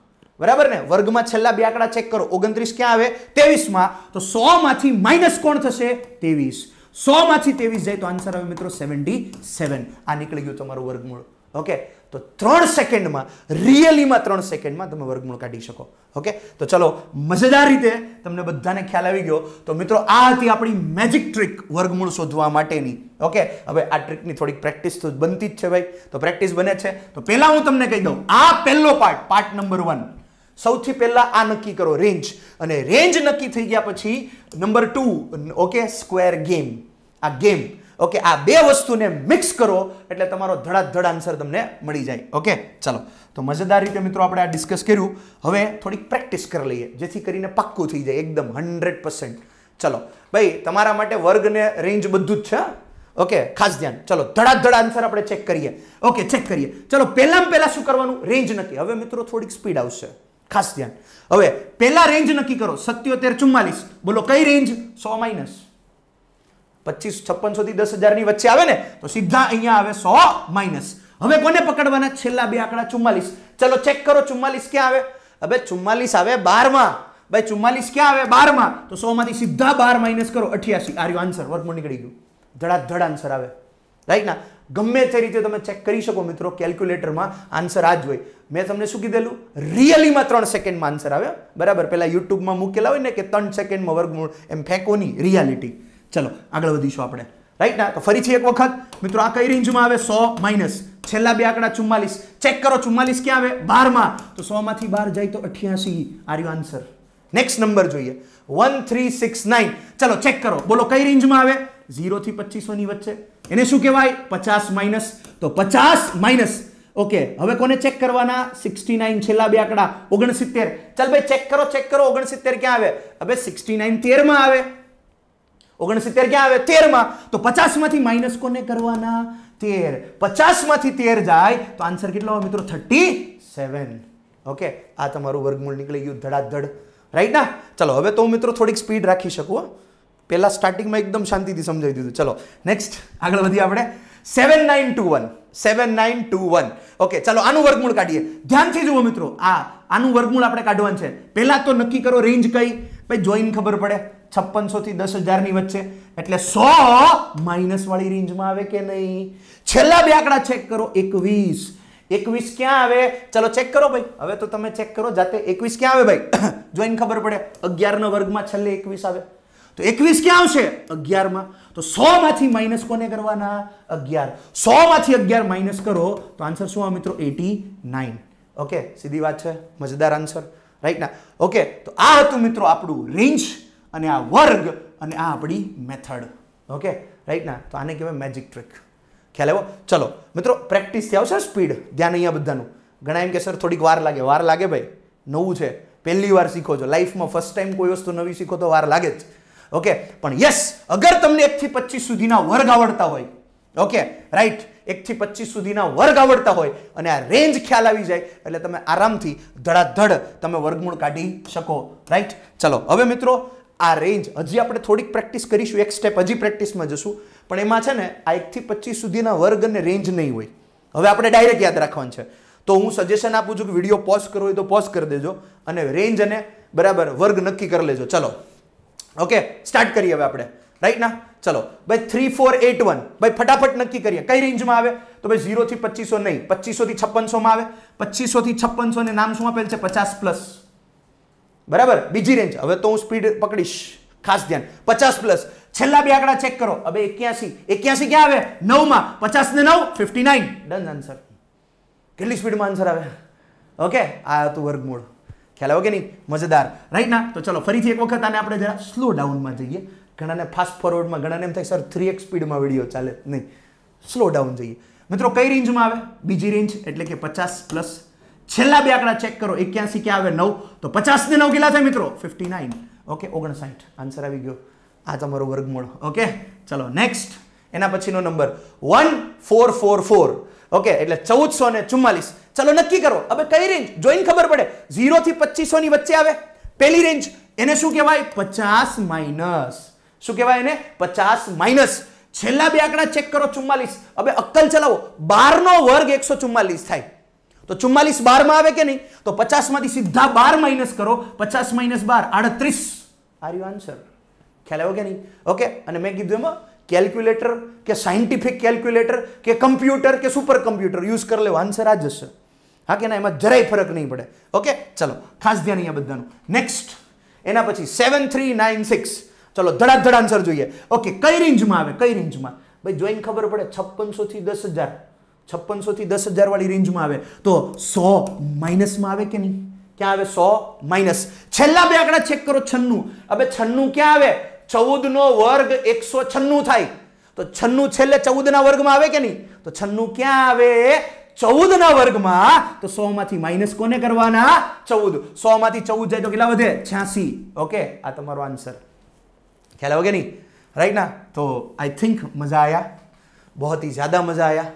A: બરાબર ને વર્ગમાં છેલ્લા બે આંકડા ચેક કરો ઓગણત્રીસ ક્યાં આવે ત્રેવીસમાં તો સો માંથી માઇનસ કોણ થશે તેવીસ સો માંથી તેવીસ જાય તો આન્સર આવે મિત્રો સેવન્ટી સેવન આ નીકળી ગયું તમારું વર્ગમૂળ ઓકે તો ત્રણ સેકન્ડમાં રિયલીમાં ત્રણ સેકન્ડમાં તમે વર્ગમૂળ કાઢી શકો ઓકે તો ચલો મજેદાર રીતે તમને બધાને ખ્યાલ આવી ગયો તો મિત્રો આ હતી આપણી મેજિક ટ્રીક વર્ગમૂળ શોધવા માટેની ઓકે હવે આ ટ્રીકની થોડીક પ્રેક્ટિસ તો બનતી જ છે ભાઈ તો પ્રેક્ટિસ બને છે તો પહેલાં હું તમને કહી દઉં આ પહેલો પાર્ટ પાર્ટ નંબર વન સૌથી પહેલા આ નક્કી કરો રેન્જ અને રેન્જ નક્કી થઈ ગયા પછી number two okay square game આ ગેમ ઓકે આ બે વસ્તુને મિક્સ કરો એટલે તમારો ધડાધડ આન્સર તમને મળી જાય ઓકે ચાલો તો મજેદાર રીતે મિત્રો આપણે આ ડિસ્કસ કર્યું હવે થોડીક પ્રેક્ટિસ કરી લઈએ જેથી કરીને પાક્કું થઈ જાય એકદમ હંડ્રેડ પર્સન્ટ ચલો ભાઈ તમારા માટે વર્ગને રેન્જ બધું જ છે ઓકે ખાસ ધ્યાન ચલો ધડાધડ આન્સર આપણે ચેક કરીએ ઓકે ચેક કરીએ ચલો પહેલામાં પહેલાં શું કરવાનું રેન્જ નક્કી હવે મિત્રો થોડીક સ્પીડ આવશે ખાસ ધ્યાન હવે પહેલાં રેન્જ નક્કી કરો સત્યોતેર ચુમ્માલીસ બોલો કઈ રેન્જ સો માઇનસ પચીસ છપ્પનસોથી દસ હજારની વચ્ચે આવે ને તો સીધા અહીંયા આવે સો માઇનસ હવે કોને પકડવાના છેલ્લા બે આંકડા ચુમ્માલીસ ચલો ચેક કરો ચુમ્માલીસ ક્યાં આવે હવે ચુમ્માલીસ આવે બારમાં ભાઈ ચુમ્માલીસ ક્યાં આવે બારમાં તો સોમાંથી સીધા બાર માઇનસ કરો અઠ્યાસી આર યુ આન્સર વર્ગમાં નીકળી ગયું ધડાધડ આન્સર આવે રાઈટ ના ગમે તે રીતે તમે ચેક કરી શકો મિત્રો કેલ્ક્યુલેટરમાં આન્સર આ જ હોય મેં તમને શું કીધેલું રિયલીમાં ત્રણ સેકન્ડમાં આન્સર આવે બરાબર પહેલાં યુટ્યુબમાં મૂકેલા હોય ને કે ત્રણ સેકન્ડમાં વર્ગમૂળ એમ ફેંકોની રિયાલિટી ચલો આગળ વધીશું આપણે રાઈટ ના તો ફરીથી એક વખત મિત્રો આ કઈ રેન્જમાં આવે સો માઇનસ છેલ્લા બે આંકડા ચુમ્માલીસ ચેક કરો ચુમ્માલીસ ક્યાં આવે બારમાં તો સો માંથી બાર જાય તો અઠ્યાસી are you answer next number જોઈએ વન થ્રી સિક્સ નાઇન ચલો ચેક કરો બોલો કઈ રેન્જમાં આવે ઝીરોથી પચીસોની વચ્ચે એને શું કહેવાય પચાસ માઇનસ તો પચાસ માઇનસ ઓકે હવે કોને ચેક કરવાના સિક્સટી નાઇન છેલ્લા બે આંકડા ઓગણસિત્તેર ચાલ ભાઈ ચેક કરો ચેક કરો ઓગણસિત્તેર ક્યાં આવે હવે સિક્સટી નાઇન તેરમાં આવે ઓગણસિત્તેર ક્યાં આવે તેરમાં તો પચાસમાંથી માઇનસ કોને કરવાના તેર પચાસમાંથી તેર જાય તો આન્સર કેટલો આવે મિત્રો થર્ટી સેવન ઓકે આ તમારું વર્ગમૂળ નીકળી ગયું ધડાધડ રાઈટ ના ચલો હવે તો હું મિત્રો થોડીક સ્પીડ રાખી શકું પહેલાં સ્ટાર્ટિંગમાં એકદમ શાંતિથી સમજાવી દીધું ચલો નેક્સ્ટ આગળ વધીએ આપણે seven nine two one seven nine two one okay ચાલો આનું વર્ગમૂળ કાઢીએ ધ્યાનથી જુઓ મિત્રો આ આનું વર્ગમૂળ આપણે કાઢવાનું છે પહેલાં તો નક્કી કરો રેન્જ કઈ ભાઈ જોઈન ખબર પડે છપ્પનસો થી દસ હજારની વચ્ચે એટલે સો માઇનસ વાળી રેન્જમાં આવે કે નહીં છેલ્લા બે આંકડા ચેક કરો એકવીસ એકવીસ ક્યાં આવે ચલો ચેક કરો ભાઈ હવે તો તમે ચેક કરો જાતે એકવીસ ક્યાં આવે ભાઈ *coughs* જોઈને ખબર પડે અગિયારના વર્ગમાં છેલ્લે એકવીસ આવે તો એકવીસ ક્યાં આવશે અગિયારમાં તો સો માંથી માઇનસ કોને કરવાના અગિયાર સો માંથી અગિયાર માઇનસ કરો તો આન્સર શું આવે મિત્રો એટી નાઇન ઓકે સીધી વાત છે મજેદાર આન્સર રાઈટ ના ઓકે તો આ હતું મિત્રો આપણું રેન્જ અને આ વર્ગ અને આ આપણી મેથડ ઓકે રાઈટ ના તો આને કહેવાય મેજિક ટ્રિક ખ્યાલ આવ્યો ચલો મિત્રો પ્રેક્ટિસ થી આવશે સ્પીડ ધ્યાન અહીંયા બધાનું ઘણા એમ કે સર થોડીક વાર લાગે વાર લાગે ભાઈ નવું છે પહેલી વાર શીખો છો લાઈફમાં ફર્સ્ટ ટાઈમ કોઈ વસ્તુ નવી શીખો તો વાર લાગે જ ઓકે પણ યસ અગર તમને એકથી પચીસ સુધીના વર્ગ આવડતા હોય ઓકે રાઈટ એકથી પચીસ સુધીના વર્ગ આવડતા હોય અને આ રેન્જ ખ્યાલ આવી જાય એટલે તમે આરામથી ધડાધડ તમે વર્ગમૂળ કાઢી શકો રાઈટ ચલો હવે મિત્રો આ રેન્જ હજી આપણે થોડીક પ્રેક્ટિસ કરીશું એક સ્ટેપ હજી પ્રેક્ટિસમાં જશું પણ એમાં છે ને આ એકથી પચીસ સુધીના વર્ગ અને રેન્જ નહીં હોય હવે આપણે ડાયરેક્ટ યાદ રાખવાનું છે તો હું સજેશન આપું છું કે વિડીયો પોઝ કરવો હોય તો પોઝ કરી દેજો અને રેન્જ અને બરાબર વર્ગ નક્કી કરી લેજો ચલો ઓકે સ્ટાર્ટ કરીએ હવે આપણે રાઈટ ના ચલો ભાઈ થ્રી ફોર એટ વન ભાઈ ફટાફટ નક્કી કરીએ કઈ રેન્જમાં આવે તો ભાઈ ઝીરોથી પચીસો નહીં પચીસોથી છપ્પનસોમાં આવે પચીસોથી છપ્પનસો નામ શું આપેલ છે પચાસ પ્લસ બરાબર બીજી રેન્જ હવે તો હું સ્પીડ પકડીશ ખાસ ધ્યાન પચાસ પ્લસ છેલ્લા બે આંકડા ચેક કરો હવે એક્યાસી એક્યાસી ક્યાં આવે નવમાં પચાસ ને નવ ફિફ્ટી નાઇન ડન આન્સર કેટલી સ્પીડમાં આન્સર આવે ઓકે આ હતું વર્ગમૂળ ખ્યાલ આવ્યો કે નહીં મજેદાર રાઈટ ના તો ચલો ફરીથી એક વખત આને આપણે જરા સ્લો ડાઉનમાં જઈએ ઘણાને ફાસ્ટ ફોરવર્ડમાં ઘણાને એમ થાય સર થ્રી એક સ્પીડમાં વિડીયો ચાલે નહીં સ્લો ડાઉન જઈએ મિત્રો કઈ રેન્જમાં આવે બીજી રેન્જ એટલે કે પચાસ પ્લસ છેલ્લા બે આંકડા ચેક કરો એક્યાસી ક્યાં આવે નવ તો પચાસને નવ કેટલા થાય મિત્રો ફિફ્ટી નાઇન ઓકે ઓગણસાઠ આન્સર આવી ગયો આ તમારો વર્ગમૂળ ઓકે ચલો નેક્સ્ટ એના પછીનો number one four four four okay એટલે ચૌદસો ને ચુમ્માલીસ ચલો નક્કી કરો હવે કઈ રેન્જ જોઈને ખબર પડે ઝીરો થી પચીસો ની વચ્ચે આવે પેલી રેન્જ એને શું કહેવાય પચાસ માઇનસ શું કહેવાય એને પચાસ માઇનસ છેલ્લા બે આંકડા ચેક કરો ચુમ્માલીસ હવે અક્કલ ચલાવો બારનો વર્ગ એકસો ચુમ્માલીસ થાય તો ચુમ્માલીસ બારમાં આવે કે નહીં તો પચાસમાંથી સીધા બાર માઇનસ કરો પચાસ માઇનસ બાર આડત્રીસ આર યુ આન્સર ખ્યાલ આવ્યો કે નહીં ઓકે અને મેં કીધું એમાં કેલ્ક્યુલેટર કે સાયન્ટિફિક કેલ્ક્યુલેટર કે કમ્પ્યુટર કે સુપર કમ્પ્યુટર યુઝ કરી લેવો આન્સર આ જશે હા કે ના એમાં જરાય ફરક નહીં પડે ઓકે ચલો ખાસ ધ્યાન અહીંયા બધાનું નેક્સ્ટ એના પછી સેવન થ્રી નાઇન સિક્સ ચલો ધડાધડ આન્સર જોઈએ ઓકે કઈ રેન્જમાં આવે કઈ રેન્જમાં ભાઈ જોઈને ખબર પડે છપ્પનસોથી દસ હજાર છપ્પનસોથી દસ હજારવાળી રેન્જમાં આવે તો સો માઇનસમાં આવે કે નહીં ક્યાં આવે સો માઇનસ છેલ્લા બે આંકડા ચેક કરો છન્નું હવે છન્નું ક્યાં આવે ચૌદનો વર્ગ એકસો છન્નું થાય તો છન્નું છેલ્લે ચૌદના વર્ગમાં આવે કે નહીં તો છન્નું ક્યાં આવે ચૌદના વર્ગમાં તો સો માંથી માઇનસ કોને કરવાના ચૌદ સો માંથી ચૌદ જાય તો કેટલા વધે છ્યાસી ઓકે આ તમારો આન્સર ખ્યાલ આવે કે નહીં રાઈટ ના તો આઈ થિંક મજા આયા બહુ જ્યાદા મજા આયા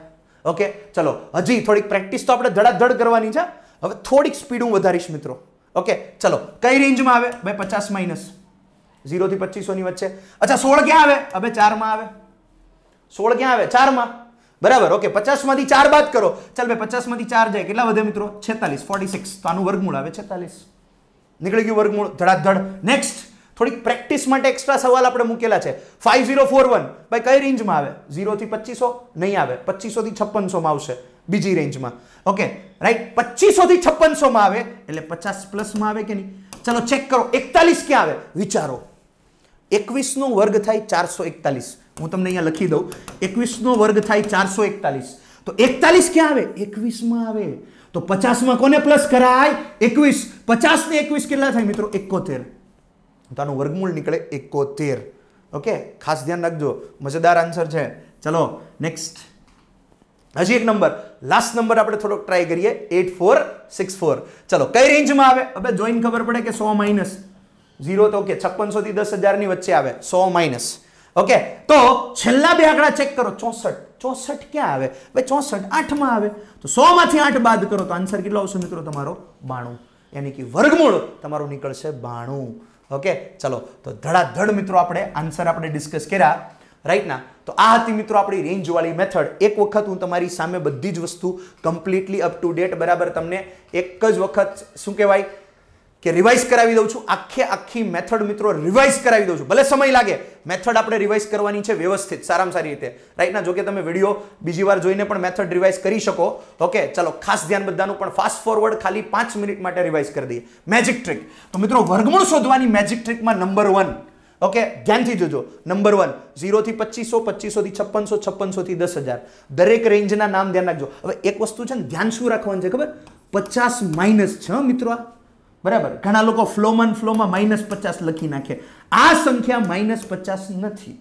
A: ઓકે ચલો હજી થોડીક પ્રેક્ટિસ તો આપણે ધડાધડ કરવાની છે હવે થોડીક સ્પીડ હું વધારીશ મિત્રો ઓકે ચલો કઈ રેન્જમાં આવે ભાઈ પચાસ માઇનસ ઝીરોથી પચીસોની વચ્ચે અચ્છા સોળ ક્યાં આવે હવે ચારમાં આવે સોળ ક્યાં આવે ચારમાં બરાબર ઓકે પચાસમાંથી ચાર બાદ કરો ચાલ ભાઈ પચાસમાંથી ચાર જાય કેટલા વધે મિત્રો છેતાલીસ ફોર્ટી સિક્સ તો આનું વર્ગમૂળ આવે છેતાલીસ નીકળી ગયું વર્ગમૂળ ધડાધડ નેક્સ્ટ થોડીક પ્રેક્ટિસ માટે એક્સ્ટ્રા સવાલ આપણે મૂકેલા છે ફાઇવ ઝીરો ફોર વન ભાઈ કઈ રેન્જમાં આવે ઝીરોથી પચીસો નહીં આવે પચીસોથી છપ્પનસોમાં આવશે બીજી રેન્જમાં ઓકે રાઈટ પચીસોથી છપ્પનસોમાં આવે એટલે પચાસ પ્લસમાં આવે કે નહીં ચલો ચેક કરો એકતાલીસ ક્યાં આવે વિચારો એકવીસનો વર્ગ થાય ચારસો એકતાલીસ હું તમને અહીંયા લખી દઉં એકવીસનો વર્ગ થાય ચારસો એકતાલીસ તો એકતાલીસ ક્યાં આવે એકવીસમાં આવે તો પચાસમાં કોને પ્લસ કરાય એકવીસ પચાસને એકવીસ કેટલા થાય મિત્રો એકોતેર તો આનું વર્ગમૂળ નીકળે એકોતેર ઓકે ખાસ ધ્યાન રાખજો મજેદાર આન્સર છે ચલો નેક્સ્ટ હજી એક નંબર લાસ્ટ નંબર આપણે થોડોક ટ્રાય કરીએ એટ ફોર સિક્સ ફોર ચલો કઈ રેન્જમાં આવે હવે જોઈન ખબર પડે કે સો માઇનસ ઝીરો તો ઓકે છપ્પનસોથી દસ હજારની વચ્ચે આવે સો માઇનસ ઓકે તો છેલ્લા બે આંકડા ચેક કરો ચોસઠ ચોસઠ ક્યાં આવે ભાઈ ચોસઠ આઠમાં આવે તો સોમાંથી આઠ બાદ કરો તો આન્સર કેટલો આવશે મિત્રો તમારો બાણું યાની કે વર્ગમૂળ તમારું નીકળશે બાણું ઓકે ચલો તો ધડાધડ મિત્રો આપણે આન્સર આપણે ડિસ્કસ કર્યા રાઈટના તો આ હતી મિત્રો આપણી રેન્જવાળી મેથડ એક વખત હું તમારી સામે બધી જ વસ્તુ કમ્પ્લીટલી અપ ટુ ડેટ બરાબર તમને એક જ વખત શું કહેવાય કે રિવાઇઝ કરાવી દઉં છું આખે આખી મેથડ મિત્રો રિવાઇઝ કરાવી દઉં છું ભલે સમય લાગે મેથડ આપણે રિવાઇઝ કરવાની છે વ્યવસ્થિત સારામાં સારી રીતે રાઈટના જોકે તમે વિડીયો બીજી વાર જોઈને પણ મેથડ રિવાઇઝ કરી શકો ઓકે ચાલો ખાસ ધ્યાન બધાનું પણ ફાસ્ટ ફોરવર્ડ ખાલી પાંચ મિનિટ માટે રિવાઇઝ કરી દઈએ મેજિક ટ્રીક તો મિત્રો વર્ગમૂળ શોધવાની મેજિક ટ્રીકમાં નંબર વન ઓકે ધ્યાનથી જોજો નંબર વન ઝીરોથી પચીસો પચીસોથી છપ્પનસો છપ્પનસોથી દસ હજાર દરેક રેન્જના નામ ધ્યાન રાખજો હવે એક વસ્તુ છે ને ધ્યાન શું રાખવાનું છે ખબર પચાસ માઇનસ છે મિત્રો આ બરાબર ઘણા લોકો ફ્લોમાં ફ્લોમાં માઇનસ પચાસ લખી નાખે આ સંખ્યા માઇનસ પચાસ નથી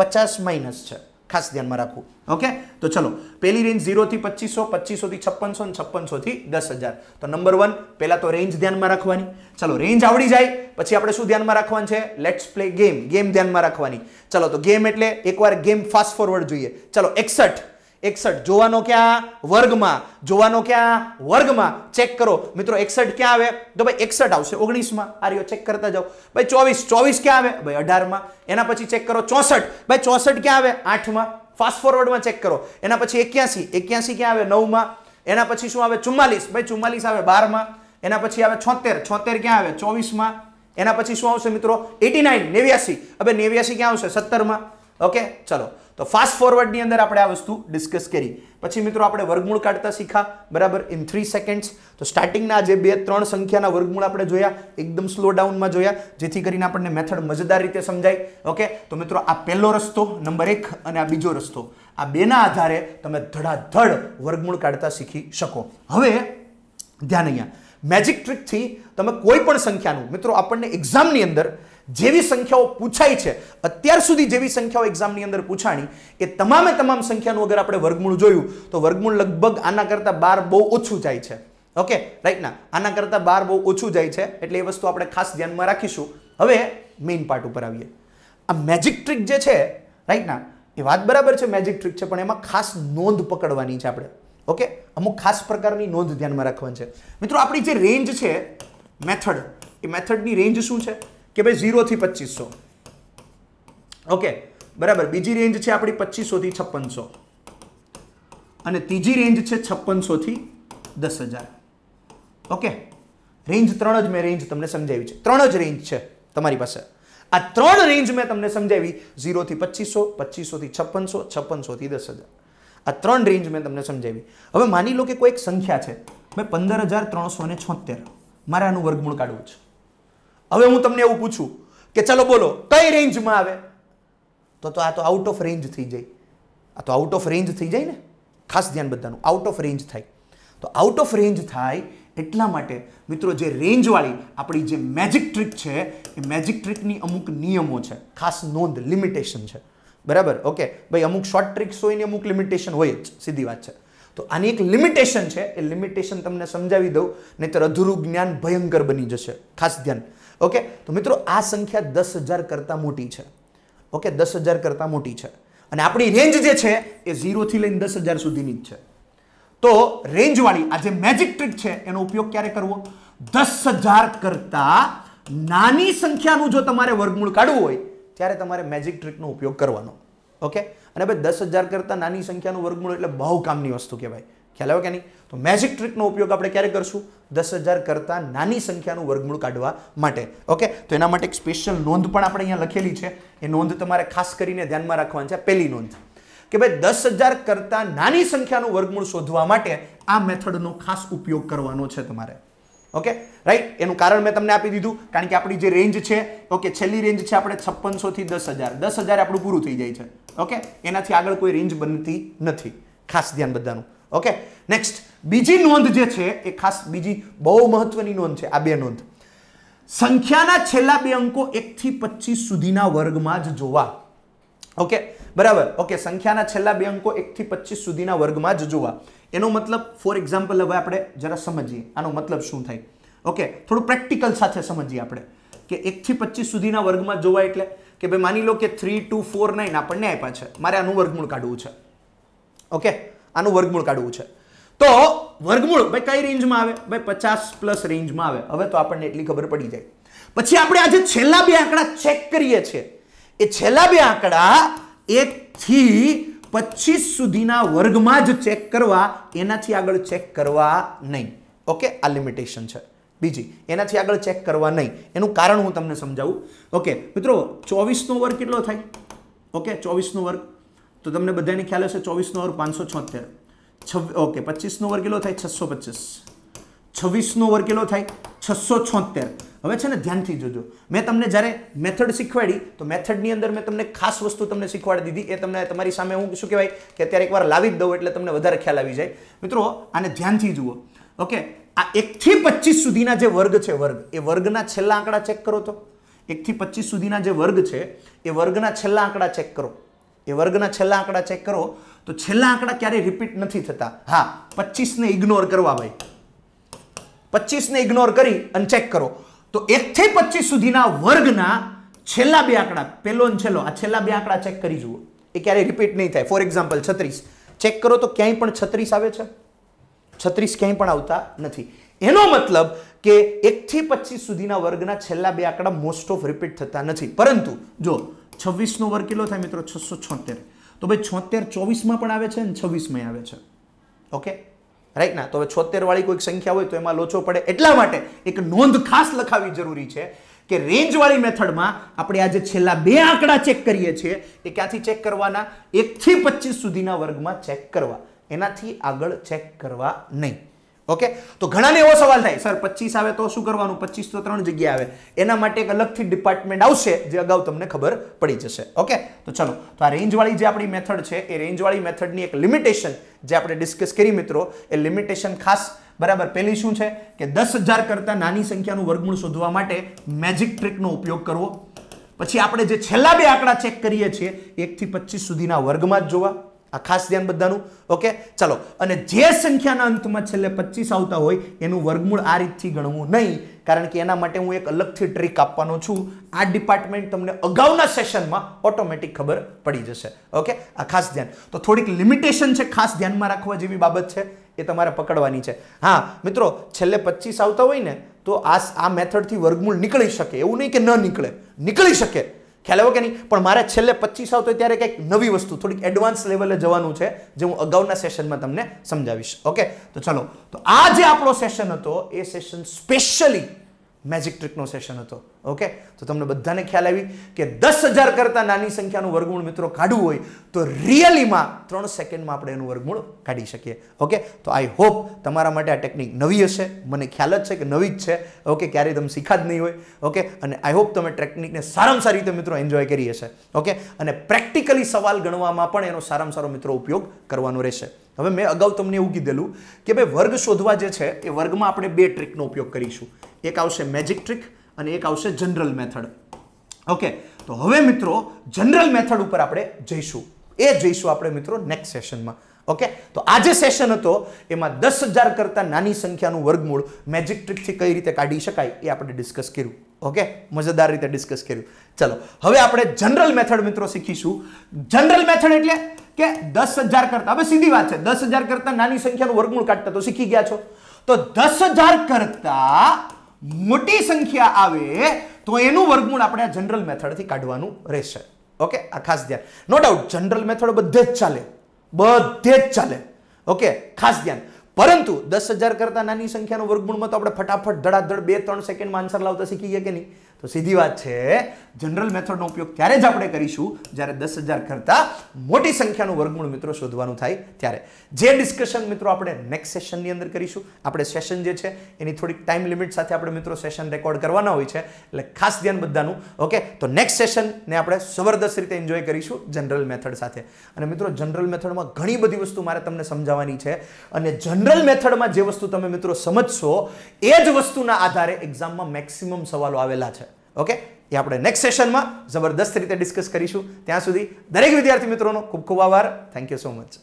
A: પચાસ માઇનસ છે ખાસ ધ્યાનમાં રાખવું ઓકે તો ચલો પહેલી રેન્જ ઝીરોથી પચીસો પચીસોથી છપ્પનસો અને છપ્પનસોથી દસ હજાર તો નંબર વન પહેલાં તો રેન્જ ધ્યાનમાં રાખવાની ચલો રેન્જ આવડી જાય પછી આપણે શું ધ્યાનમાં રાખવાનું છે લેટ્સ પ્લે ગેમ ગેમ ધ્યાનમાં રાખવાની ચલો તો ગેમ એટલે એકવાર ગેમ ફાસ્ટ ફોરવર્ડ જોઈએ ચલો એકસઠ એકસઠ જોવાનો ક્યાં વર્ગમાં જોવાનો ક્યાં વર્ગમાં ચેક કરો મિત્રો એકસઠ ક્યાં આવે તો ભાઈ એકસઠ આવશે ઓગણીસમાં આ રહ્યો ચેક કરતા જાઓ ભાઈ ચોવીસ ચોવીસ ક્યાં આવે ભાઈ અઢારમાં એના પછી ચેક કરો ચોસઠ ભાઈ ચોસઠ ક્યાં આવે આઠમાં ફાસ્ટ ફોરવર્ડમાં ચેક કરો એના પછી એક્યાસી એક્યાસી ક્યાં આવે નવમાં એના પછી શું આવે ચુમ્માલીસ ભાઈ ચુમ્માલીસ આવે બારમાં એના પછી આવે છોતેર છોતેર ક્યાં આવે ચોવીસમાં એના પછી શું આવશે મિત્રો એટી નાઇન નેવ્યાસી હવે નેવ્યાસી ક્યાં આવશે સત્તરમાં ઓકે ચલો તો ફાસ્ટ ફોરવર્ડની અંદર આપણે આ વસ્તુ ડિસ્કસ કરી પછી મિત્રો આપણે વર્ગમૂળ કાઢતા શીખ્યા બરાબર ઇન થ્રી સેકન્ડ્સ તો સ્ટાર્ટિંગના જે બે ત્રણ સંખ્યાના વર્ગમૂળ આપણે જોયા એકદમ સ્લો ડાઉનમાં જોયા જેથી કરીને આપણને મેથડ મજેદાર રીતે સમજાય ઓકે તો મિત્રો આ પહેલો રસ્તો નંબર એક અને આ બીજો રસ્તો આ બેના આધારે તમે ધડાધડ વર્ગમૂળ કાઢતા શીખી શકો હવે ધ્યાન અહીંયા મેજિક ટ્રીકથી તમે કોઈ પણ સંખ્યાનું મિત્રો આપણને એક્ઝામની અંદર જેવી સંખ્યાઓ પૂછાય છે અત્યાર સુધી જેવી સંખ્યાઓ એક્ઝામની અંદર પૂછાણી એ તમામે તમામ સંખ્યાનું અગર આપણે વર્ગમૂળ જોયું તો વર્ગમૂળ લગભગ આના કરતાં બાર બહુ ઓછું જાય છે ઓકે રાઈટ ના આના કરતાં બાર બહુ ઓછું જાય છે એટલે એ વસ્તુ આપણે ખાસ ધ્યાનમાં રાખીશું હવે મેઇન પાર્ટ ઉપર આવીએ આ મેજિક ટ્રીક જે છે રાઈટ ના એ વાત બરાબર છે મેજિક ટ્રિક છે પણ એમાં ખાસ નોંધ પકડવાની છે આપણે ઓકે અમુક ખાસ પ્રકારની નોંધ ધ્યાનમાં રાખવાની છે મિત્રો આપણી જે રેન્જ છે મેથડ એ મેથડની રેન્જ શું છે કે ભાઈ ઝીરોથી પચીસો ઓકે બરાબર બીજી રેન્જ છે આપણી પચીસોથી છપ્પનસો અને ત્રીજી રેન્જ છે છપ્પનસોથી દસ હજાર ઓકે રેન્જ ત્રણ જ મેં રેન્જ તમને સમજાવી છે ત્રણ જ રેન્જ છે તમારી પાસે આ ત્રણ રેન્જ મેં તમને સમજાવી ઝીરોથી પચીસો પચીસોથી છપ્પનસો છપ્પનસોથી દસ હજાર આ ત્રણ રેન્જ મેં તમને સમજાવી હવે માની લો કે કોઈક સંખ્યા છે મેં પંદર હજાર ત્રણસો ને છોતેર મારે આનું વર્ગમૂળ કાઢવું છે હવે હું તમને એવું પૂછું કે ચાલો બોલો કઈ રેન્જમાં આવે તો તો આ તો આઉટ ઓફ રેન્જ થઈ જાય આ તો આઉટ ઓફ રેન્જ થઈ જાય ને ખાસ ધ્યાન બધાનું આઉટ ઓફ રેન્જ થાય તો આઉટ ઓફ રેન્જ થાય એટલા માટે મિત્રો જે રેન્જવાળી આપણી જે મેજિક ટ્રીક છે એ મેજિક ટ્રીકની અમુક નિયમો છે ખાસ નોંધ લિમિટેશન છે બરાબર ઓકે ભાઈ અમુક શોર્ટ ટ્રીક્સ હોય ને અમુક લિમિટેશન હોય જ સીધી વાત છે તો આની એક લિમિટેશન છે એ લિમિટેશન તમને સમજાવી દઉં નહીતર અધૂરું જ્ઞાન ભયંકર બની જશે ખાસ ધ્યાન ઓકે તો મિત્રો આ સંખ્યા દસ હજાર કરતાં મોટી છે ઓકે દસ હજાર કરતાં મોટી છે અને આપણી રેન્જ જે છે એ ઝીરોથી લઈને દસ હજાર સુધીની જ છે તો રેન્જવાળી આ જે મેજિક ટ્રીક છે એનો ઉપયોગ ક્યારે કરવો દસ હજાર કરતાં નાની સંખ્યાનું જો તમારે વર્ગમૂળ કાઢવું હોય ત્યારે તમારે મેજિક ટ્રીકનો ઉપયોગ કરવાનો ઓકે અને ભાઈ દસ હજાર કરતાં નાની સંખ્યાનું વર્ગમૂળ એટલે બહુ કામની વસ્તુ કહેવાય ખ્યાલ આવ્યો કે નહીં તો મેજિક ટ્રીકનો ઉપયોગ આપણે ક્યારે કરશું દસ હજાર કરતાં નાની સંખ્યાનું વર્ગમૂળ કાઢવા માટે ઓકે તો એના માટે એક સ્પેશિયલ નોંધ પણ આપણે અહીંયા લખેલી છે એ નોંધ તમારે ખાસ કરીને ધ્યાનમાં રાખવાની છે પહેલી નોંધ કે ભાઈ દસ હજાર કરતાં નાની સંખ્યાનું વર્ગમૂળ શોધવા માટે આ મેથડનો ખાસ ઉપયોગ કરવાનો છે તમારે ઓકે રાઈટ એનું કારણ મેં તમને આપી દીધું કારણ કે આપણી જે રેન્જ છે ઓકે છેલ્લી રેન્જ છે આપણે છપ્પનસોથી દસ હજાર દસ હજાર આપણું પૂરું થઈ જાય છે ઓકે એનાથી આગળ કોઈ રેન્જ બનતી નથી ખાસ ધ્યાન બધાનું ઓકે નેક્સ્ટ બીજી નોંધ જે છે એ ખાસ બીજી બહુ મહત્વની નોંધ છે આ બે નોંધ સંખ્યાના છેલ્લા બે અંકો એકથી પચીસ સુધીના વર્ગમાં જ જોવા ઓકે બરાબર ઓકે સંખ્યાના છેલ્લા બે અંકો એકથી પચીસ સુધીના વર્ગમાં જ જોવા એનો મતલબ ફોર એક્ઝામ્પલ હવે આપણે જરા સમજીએ આનો મતલબ શું થાય ઓકે થોડું પ્રેક્ટિકલ સાથે સમજીએ આપણે કે એકથી પચીસ સુધીના વર્ગમાં જોવા એટલે કે ભાઈ માની લો કે થ્રી ટુ ફોર નાઇન આપણને આપ્યા છે મારે આનું વર્ગમૂળ કાઢવું છે ઓકે આનું વર્ગમૂળ કાઢવું છે તો વર્ગમૂળ ભાઈ કઈ રેન્જમાં આવે ભાઈ પચાસ પ્લસ રેન્જમાં આવે હવે તો આપણને એટલી ખબર પડી જાય પછી આપણે આજે છેલ્લા બે આંકડા ચેક કરીએ છીએ એ છેલ્લા બે આંકડા એક થી પચીસ સુધીના વર્ગમાં જ ચેક કરવા એનાથી આગળ ચેક કરવા નહીં ઓકે આ લિમિટેશન છે બીજી એનાથી આગળ ચેક કરવા નહીં એનું કારણ હું તમને સમજાવું ઓકે મિત્રો ચોવીસનો વર્ગ કેટલો થાય ઓકે ચોવીસનો વર્ગ તો તમને બધાને ખ્યાલ હશે ચોવીસનો વર્ગ પાંચસો છોતેર છવ્વી ઓકે પચીસનો વર્ગ કેટલો થાય છસો પચીસ છવ્વીસનો વર્ગ કેટલો થાય છસો છોતેર હવે છે ને ધ્યાનથી જોજો મેં તમને જ્યારે મેથડ શીખવાડી તો મેથડની અંદર મેં તમને ખાસ વસ્તુ તમને શીખવાડી દીધી એ તમને તમારી સામે હું શું કહેવાય કે અત્યારે એકવાર લાવી જ દઉં એટલે તમને વધારે ખ્યાલ આવી જાય મિત્રો આને ધ્યાનથી જુઓ ઓકે આ એકથી પચીસ સુધીના જે વર્ગ છે વર્ગ એ વર્ગના છેલ્લા આંકડા ચેક કરો તો એકથી પચીસ સુધીના જે વર્ગ છે એ વર્ગના છેલ્લા આંકડા ચેક કરો એ વર્ગના છેલ્લા આંકડા ચેક કરો તો છેલ્લા આંકડા ક્યારેય રિપીટ નથી થતા હા પચીસને ઇગ્નોર કરવા ભાઈ પચીસને ઇગ્નોર કરી અને ચેક કરો તો એકથી પચીસ સુધીના વર્ગના છેલ્લા બે આંકડા પહેલો અને છેલ્લો આ છેલ્લા બે આંકડા ચેક કરી જુઓ એ ક્યારેય રિપીટ નહીં થાય ફોર એક્ઝામ્પલ છત્રીસ ચેક કરો તો ક્યાંય પણ છત્રીસ આવે છે છત્રીસ ક્યાંય પણ આવતા નથી એનો મતલબ કે એકથી પચીસ સુધીના વર્ગના છેલ્લા બે આંકડા મોસ્ટ ઓફ રિપીટ થતા નથી પરંતુ જો છવ્વીસનો વર્ગ કેટલો થાય મિત્રો છસો છોતેર તો ભાઈ છોતેર ચોવીસમાં પણ આવે છે અને છવ્વીસમાં આવે છે ઓકે રાઈટ ના તો હવે છોતેરવાળી કોઈક સંખ્યા હોય તો એમાં લોચો પડે એટલા માટે એક નોંધ ખાસ લખાવી જરૂરી છે કે રેન્જવાળી મેથડમાં આપણે આજે છેલ્લા બે આંકડા ચેક કરીએ છીએ એ ક્યાંથી ચેક કરવાના એકથી પચીસ સુધીના વર્ગમાં ચેક કરવા એનાથી આગળ ચેક કરવા નહીં ઓકે તો ઘણાને એવો સવાલ થાય સર પચીસ આવે તો શું કરવાનું પચીસ તો ત્રણ જગ્યા આવે એના માટે એક અલગથી ડિપાર્ટમેન્ટ આવશે જે અગાઉ તમને ખબર પડી જશે ઓકે તો ચલો તો આ રેન્જવાળી જે આપણી મેથડ છે એ રેન્જવાળી મેથડની એક લિમિટેશન જે આપણે ડિસ્કસ કરી મિત્રો એ લિમિટેશન ખાસ બરાબર પહેલી શું છે કે દસ હજાર કરતાં નાની સંખ્યાનું વર્ગમૂળ શોધવા માટે મેજિક ટ્રીકનો ઉપયોગ કરવો પછી આપણે જે છેલ્લા બે આંકડા ચેક કરીએ છીએ એકથી પચીસ સુધીના વર્ગમાં જ જોવા આ ખાસ ધ્યાન બધાનું ઓકે ચાલો અને જે સંખ્યાના અંતમાં છેલ્લે પચીસ આવતા હોય એનું વર્ગમૂળ આ રીતથી ગણવું નહીં કારણ કે એના માટે હું એક અલગથી ટ્રીક આપવાનો છું આ ડિપાર્ટમેન્ટ તમને અગાઉના સેશનમાં ઓટોમેટિક ખબર પડી જશે ઓકે આ ખાસ ધ્યાન તો થોડીક લિમિટેશન છે ખાસ ધ્યાનમાં રાખવા જેવી બાબત છે એ તમારે પકડવાની છે હા મિત્રો છેલ્લે પચીસ આવતા હોય ને તો આ આ મેથડથી વર્ગમૂળ નીકળી શકે એવું નહીં કે ન નીકળે નીકળી શકે ખ્યાલ આવે કે નહીં પણ મારે છેલ્લે પચીસ આવતો ત્યારે કંઈક નવી વસ્તુ થોડીક એડવાન્સ લેવલે જવાનું છે જે હું અગાઉના સેશનમાં તમને સમજાવીશ ઓકે તો ચલો તો આ જે આપણો સેશન હતો એ સેશન સ્પેશિયલી મેજિક ટ્રીકનો સેશન હતો ઓકે તો તમને બધાને ખ્યાલ આવી કે દસ હજાર કરતાં નાની સંખ્યાનું વર્ગમૂળ મિત્રો કાઢવું હોય તો રિયલીમાં ત્રણ સેકન્ડમાં આપણે એનું વર્ગમૂળ કાઢી શકીએ ઓકે તો આઈ હોપ તમારા માટે આ ટેકનિક નવી હશે મને ખ્યાલ જ છે કે નવી જ છે ઓકે ક્યારેય તમે શીખા જ નહીં હોય ઓકે અને આઈ હોપ તમે ટેકનિકને સારામાં સારી રીતે મિત્રો એન્જોય કરી હશે ઓકે અને પ્રેક્ટિકલી સવાલ ગણવામાં પણ એનો સારામાં સારો મિત્રો ઉપયોગ કરવાનો રહેશે હવે મેં અગાઉ તમને એવું કીધેલું કે ભાઈ વર્ગ શોધવા જે છે એ વર્ગમાં આપણે બે ટ્રીકનો ઉપયોગ કરીશું એક આવશે મેજિક ટ્રિક અને એક આવશે જનરલ મેથડ ઓકે તો હવે મિત્રો જનરલ મેથડ ઉપર આપણે જઈશું એ જઈશું આપણે મિત્રો નેક્સ્ટ સેશનમાં ઓકે તો આજે સેશન હતો એમાં દસ હજાર કરતાં નાની સંખ્યાનું વર્ગમૂળ મેજિક ટ્રિકથી કઈ રીતે કાઢી શકાય એ આપણે ડિસ્કસ કર્યું ઓકે મજેદાર રીતે ડિસ્કસ કર્યું ચલો હવે આપણે જનરલ મેથડ મિત્રો શીખીશું જનરલ મેથડ એટલે કે દસ હજાર કરતાં હવે સીધી વાત છે દસ હજાર કરતાં નાની સંખ્યાનું વર્ગમૂળ કાઢતા તો શીખી ગયા છો તો દસ હજાર કરતાં મોટી સંખ્યા આવે તો એનું વર્ગમૂળ આપણે આ જનરલ મેથડથી કાઢવાનું રહેશે ઓકે આ ખાસ ધ્યાન નો ડાઉટ જનરલ મેથડ બધે જ ચાલે બધે જ ચાલે ઓકે ખાસ ધ્યાન પરંતુ દસ હજાર કરતાં નાની સંખ્યાનો વર્ગમૂળમાં તો આપણે ફટાફટ ધડાધડ બે ત્રણ સેકન્ડમાં આન્સર લાવતા શીખી ગયા કે નહીં તો સીધી વાત છે જનરલ મેથડનો ઉપયોગ ત્યારે જ આપણે કરીશું જ્યારે દસ હજાર કરતાં મોટી સંખ્યાનું વર્ગમૂળ મિત્રો શોધવાનું થાય ત્યારે જે ડિસ્કશન મિત્રો આપણે નેક્સ્ટ સેશનની અંદર કરીશું આપણે સેશન જે છે એની થોડીક ટાઈમ લિમિટ સાથે આપણે મિત્રો સેશન રેકોર્ડ કરવાના હોય છે એટલે ખાસ ધ્યાન બધાનું ઓકે તો નેક્સ્ટ સેશનને આપણે જબરદસ્ત રીતે એન્જોય કરીશું જનરલ મેથડ સાથે અને મિત્રો જનરલ મેથડમાં ઘણી બધી વસ્તુ મારે તમને સમજાવવાની છે અને જનરલ મેથડમાં જે વસ્તુ તમે મિત્રો સમજશો એ જ વસ્તુના આધારે એક્ઝામમાં મેક્સિમમ સવાલો આવેલા છે ઓકે એ આપણે નેક્સ્ટ સેશનમાં જબરદસ્ત રીતે ડિસ્કસ કરીશું ત્યાં સુધી દરેક વિદ્યાર્થી મિત્રોનો ખૂબ ખૂબ આભાર થેન્ક યુ સો મચ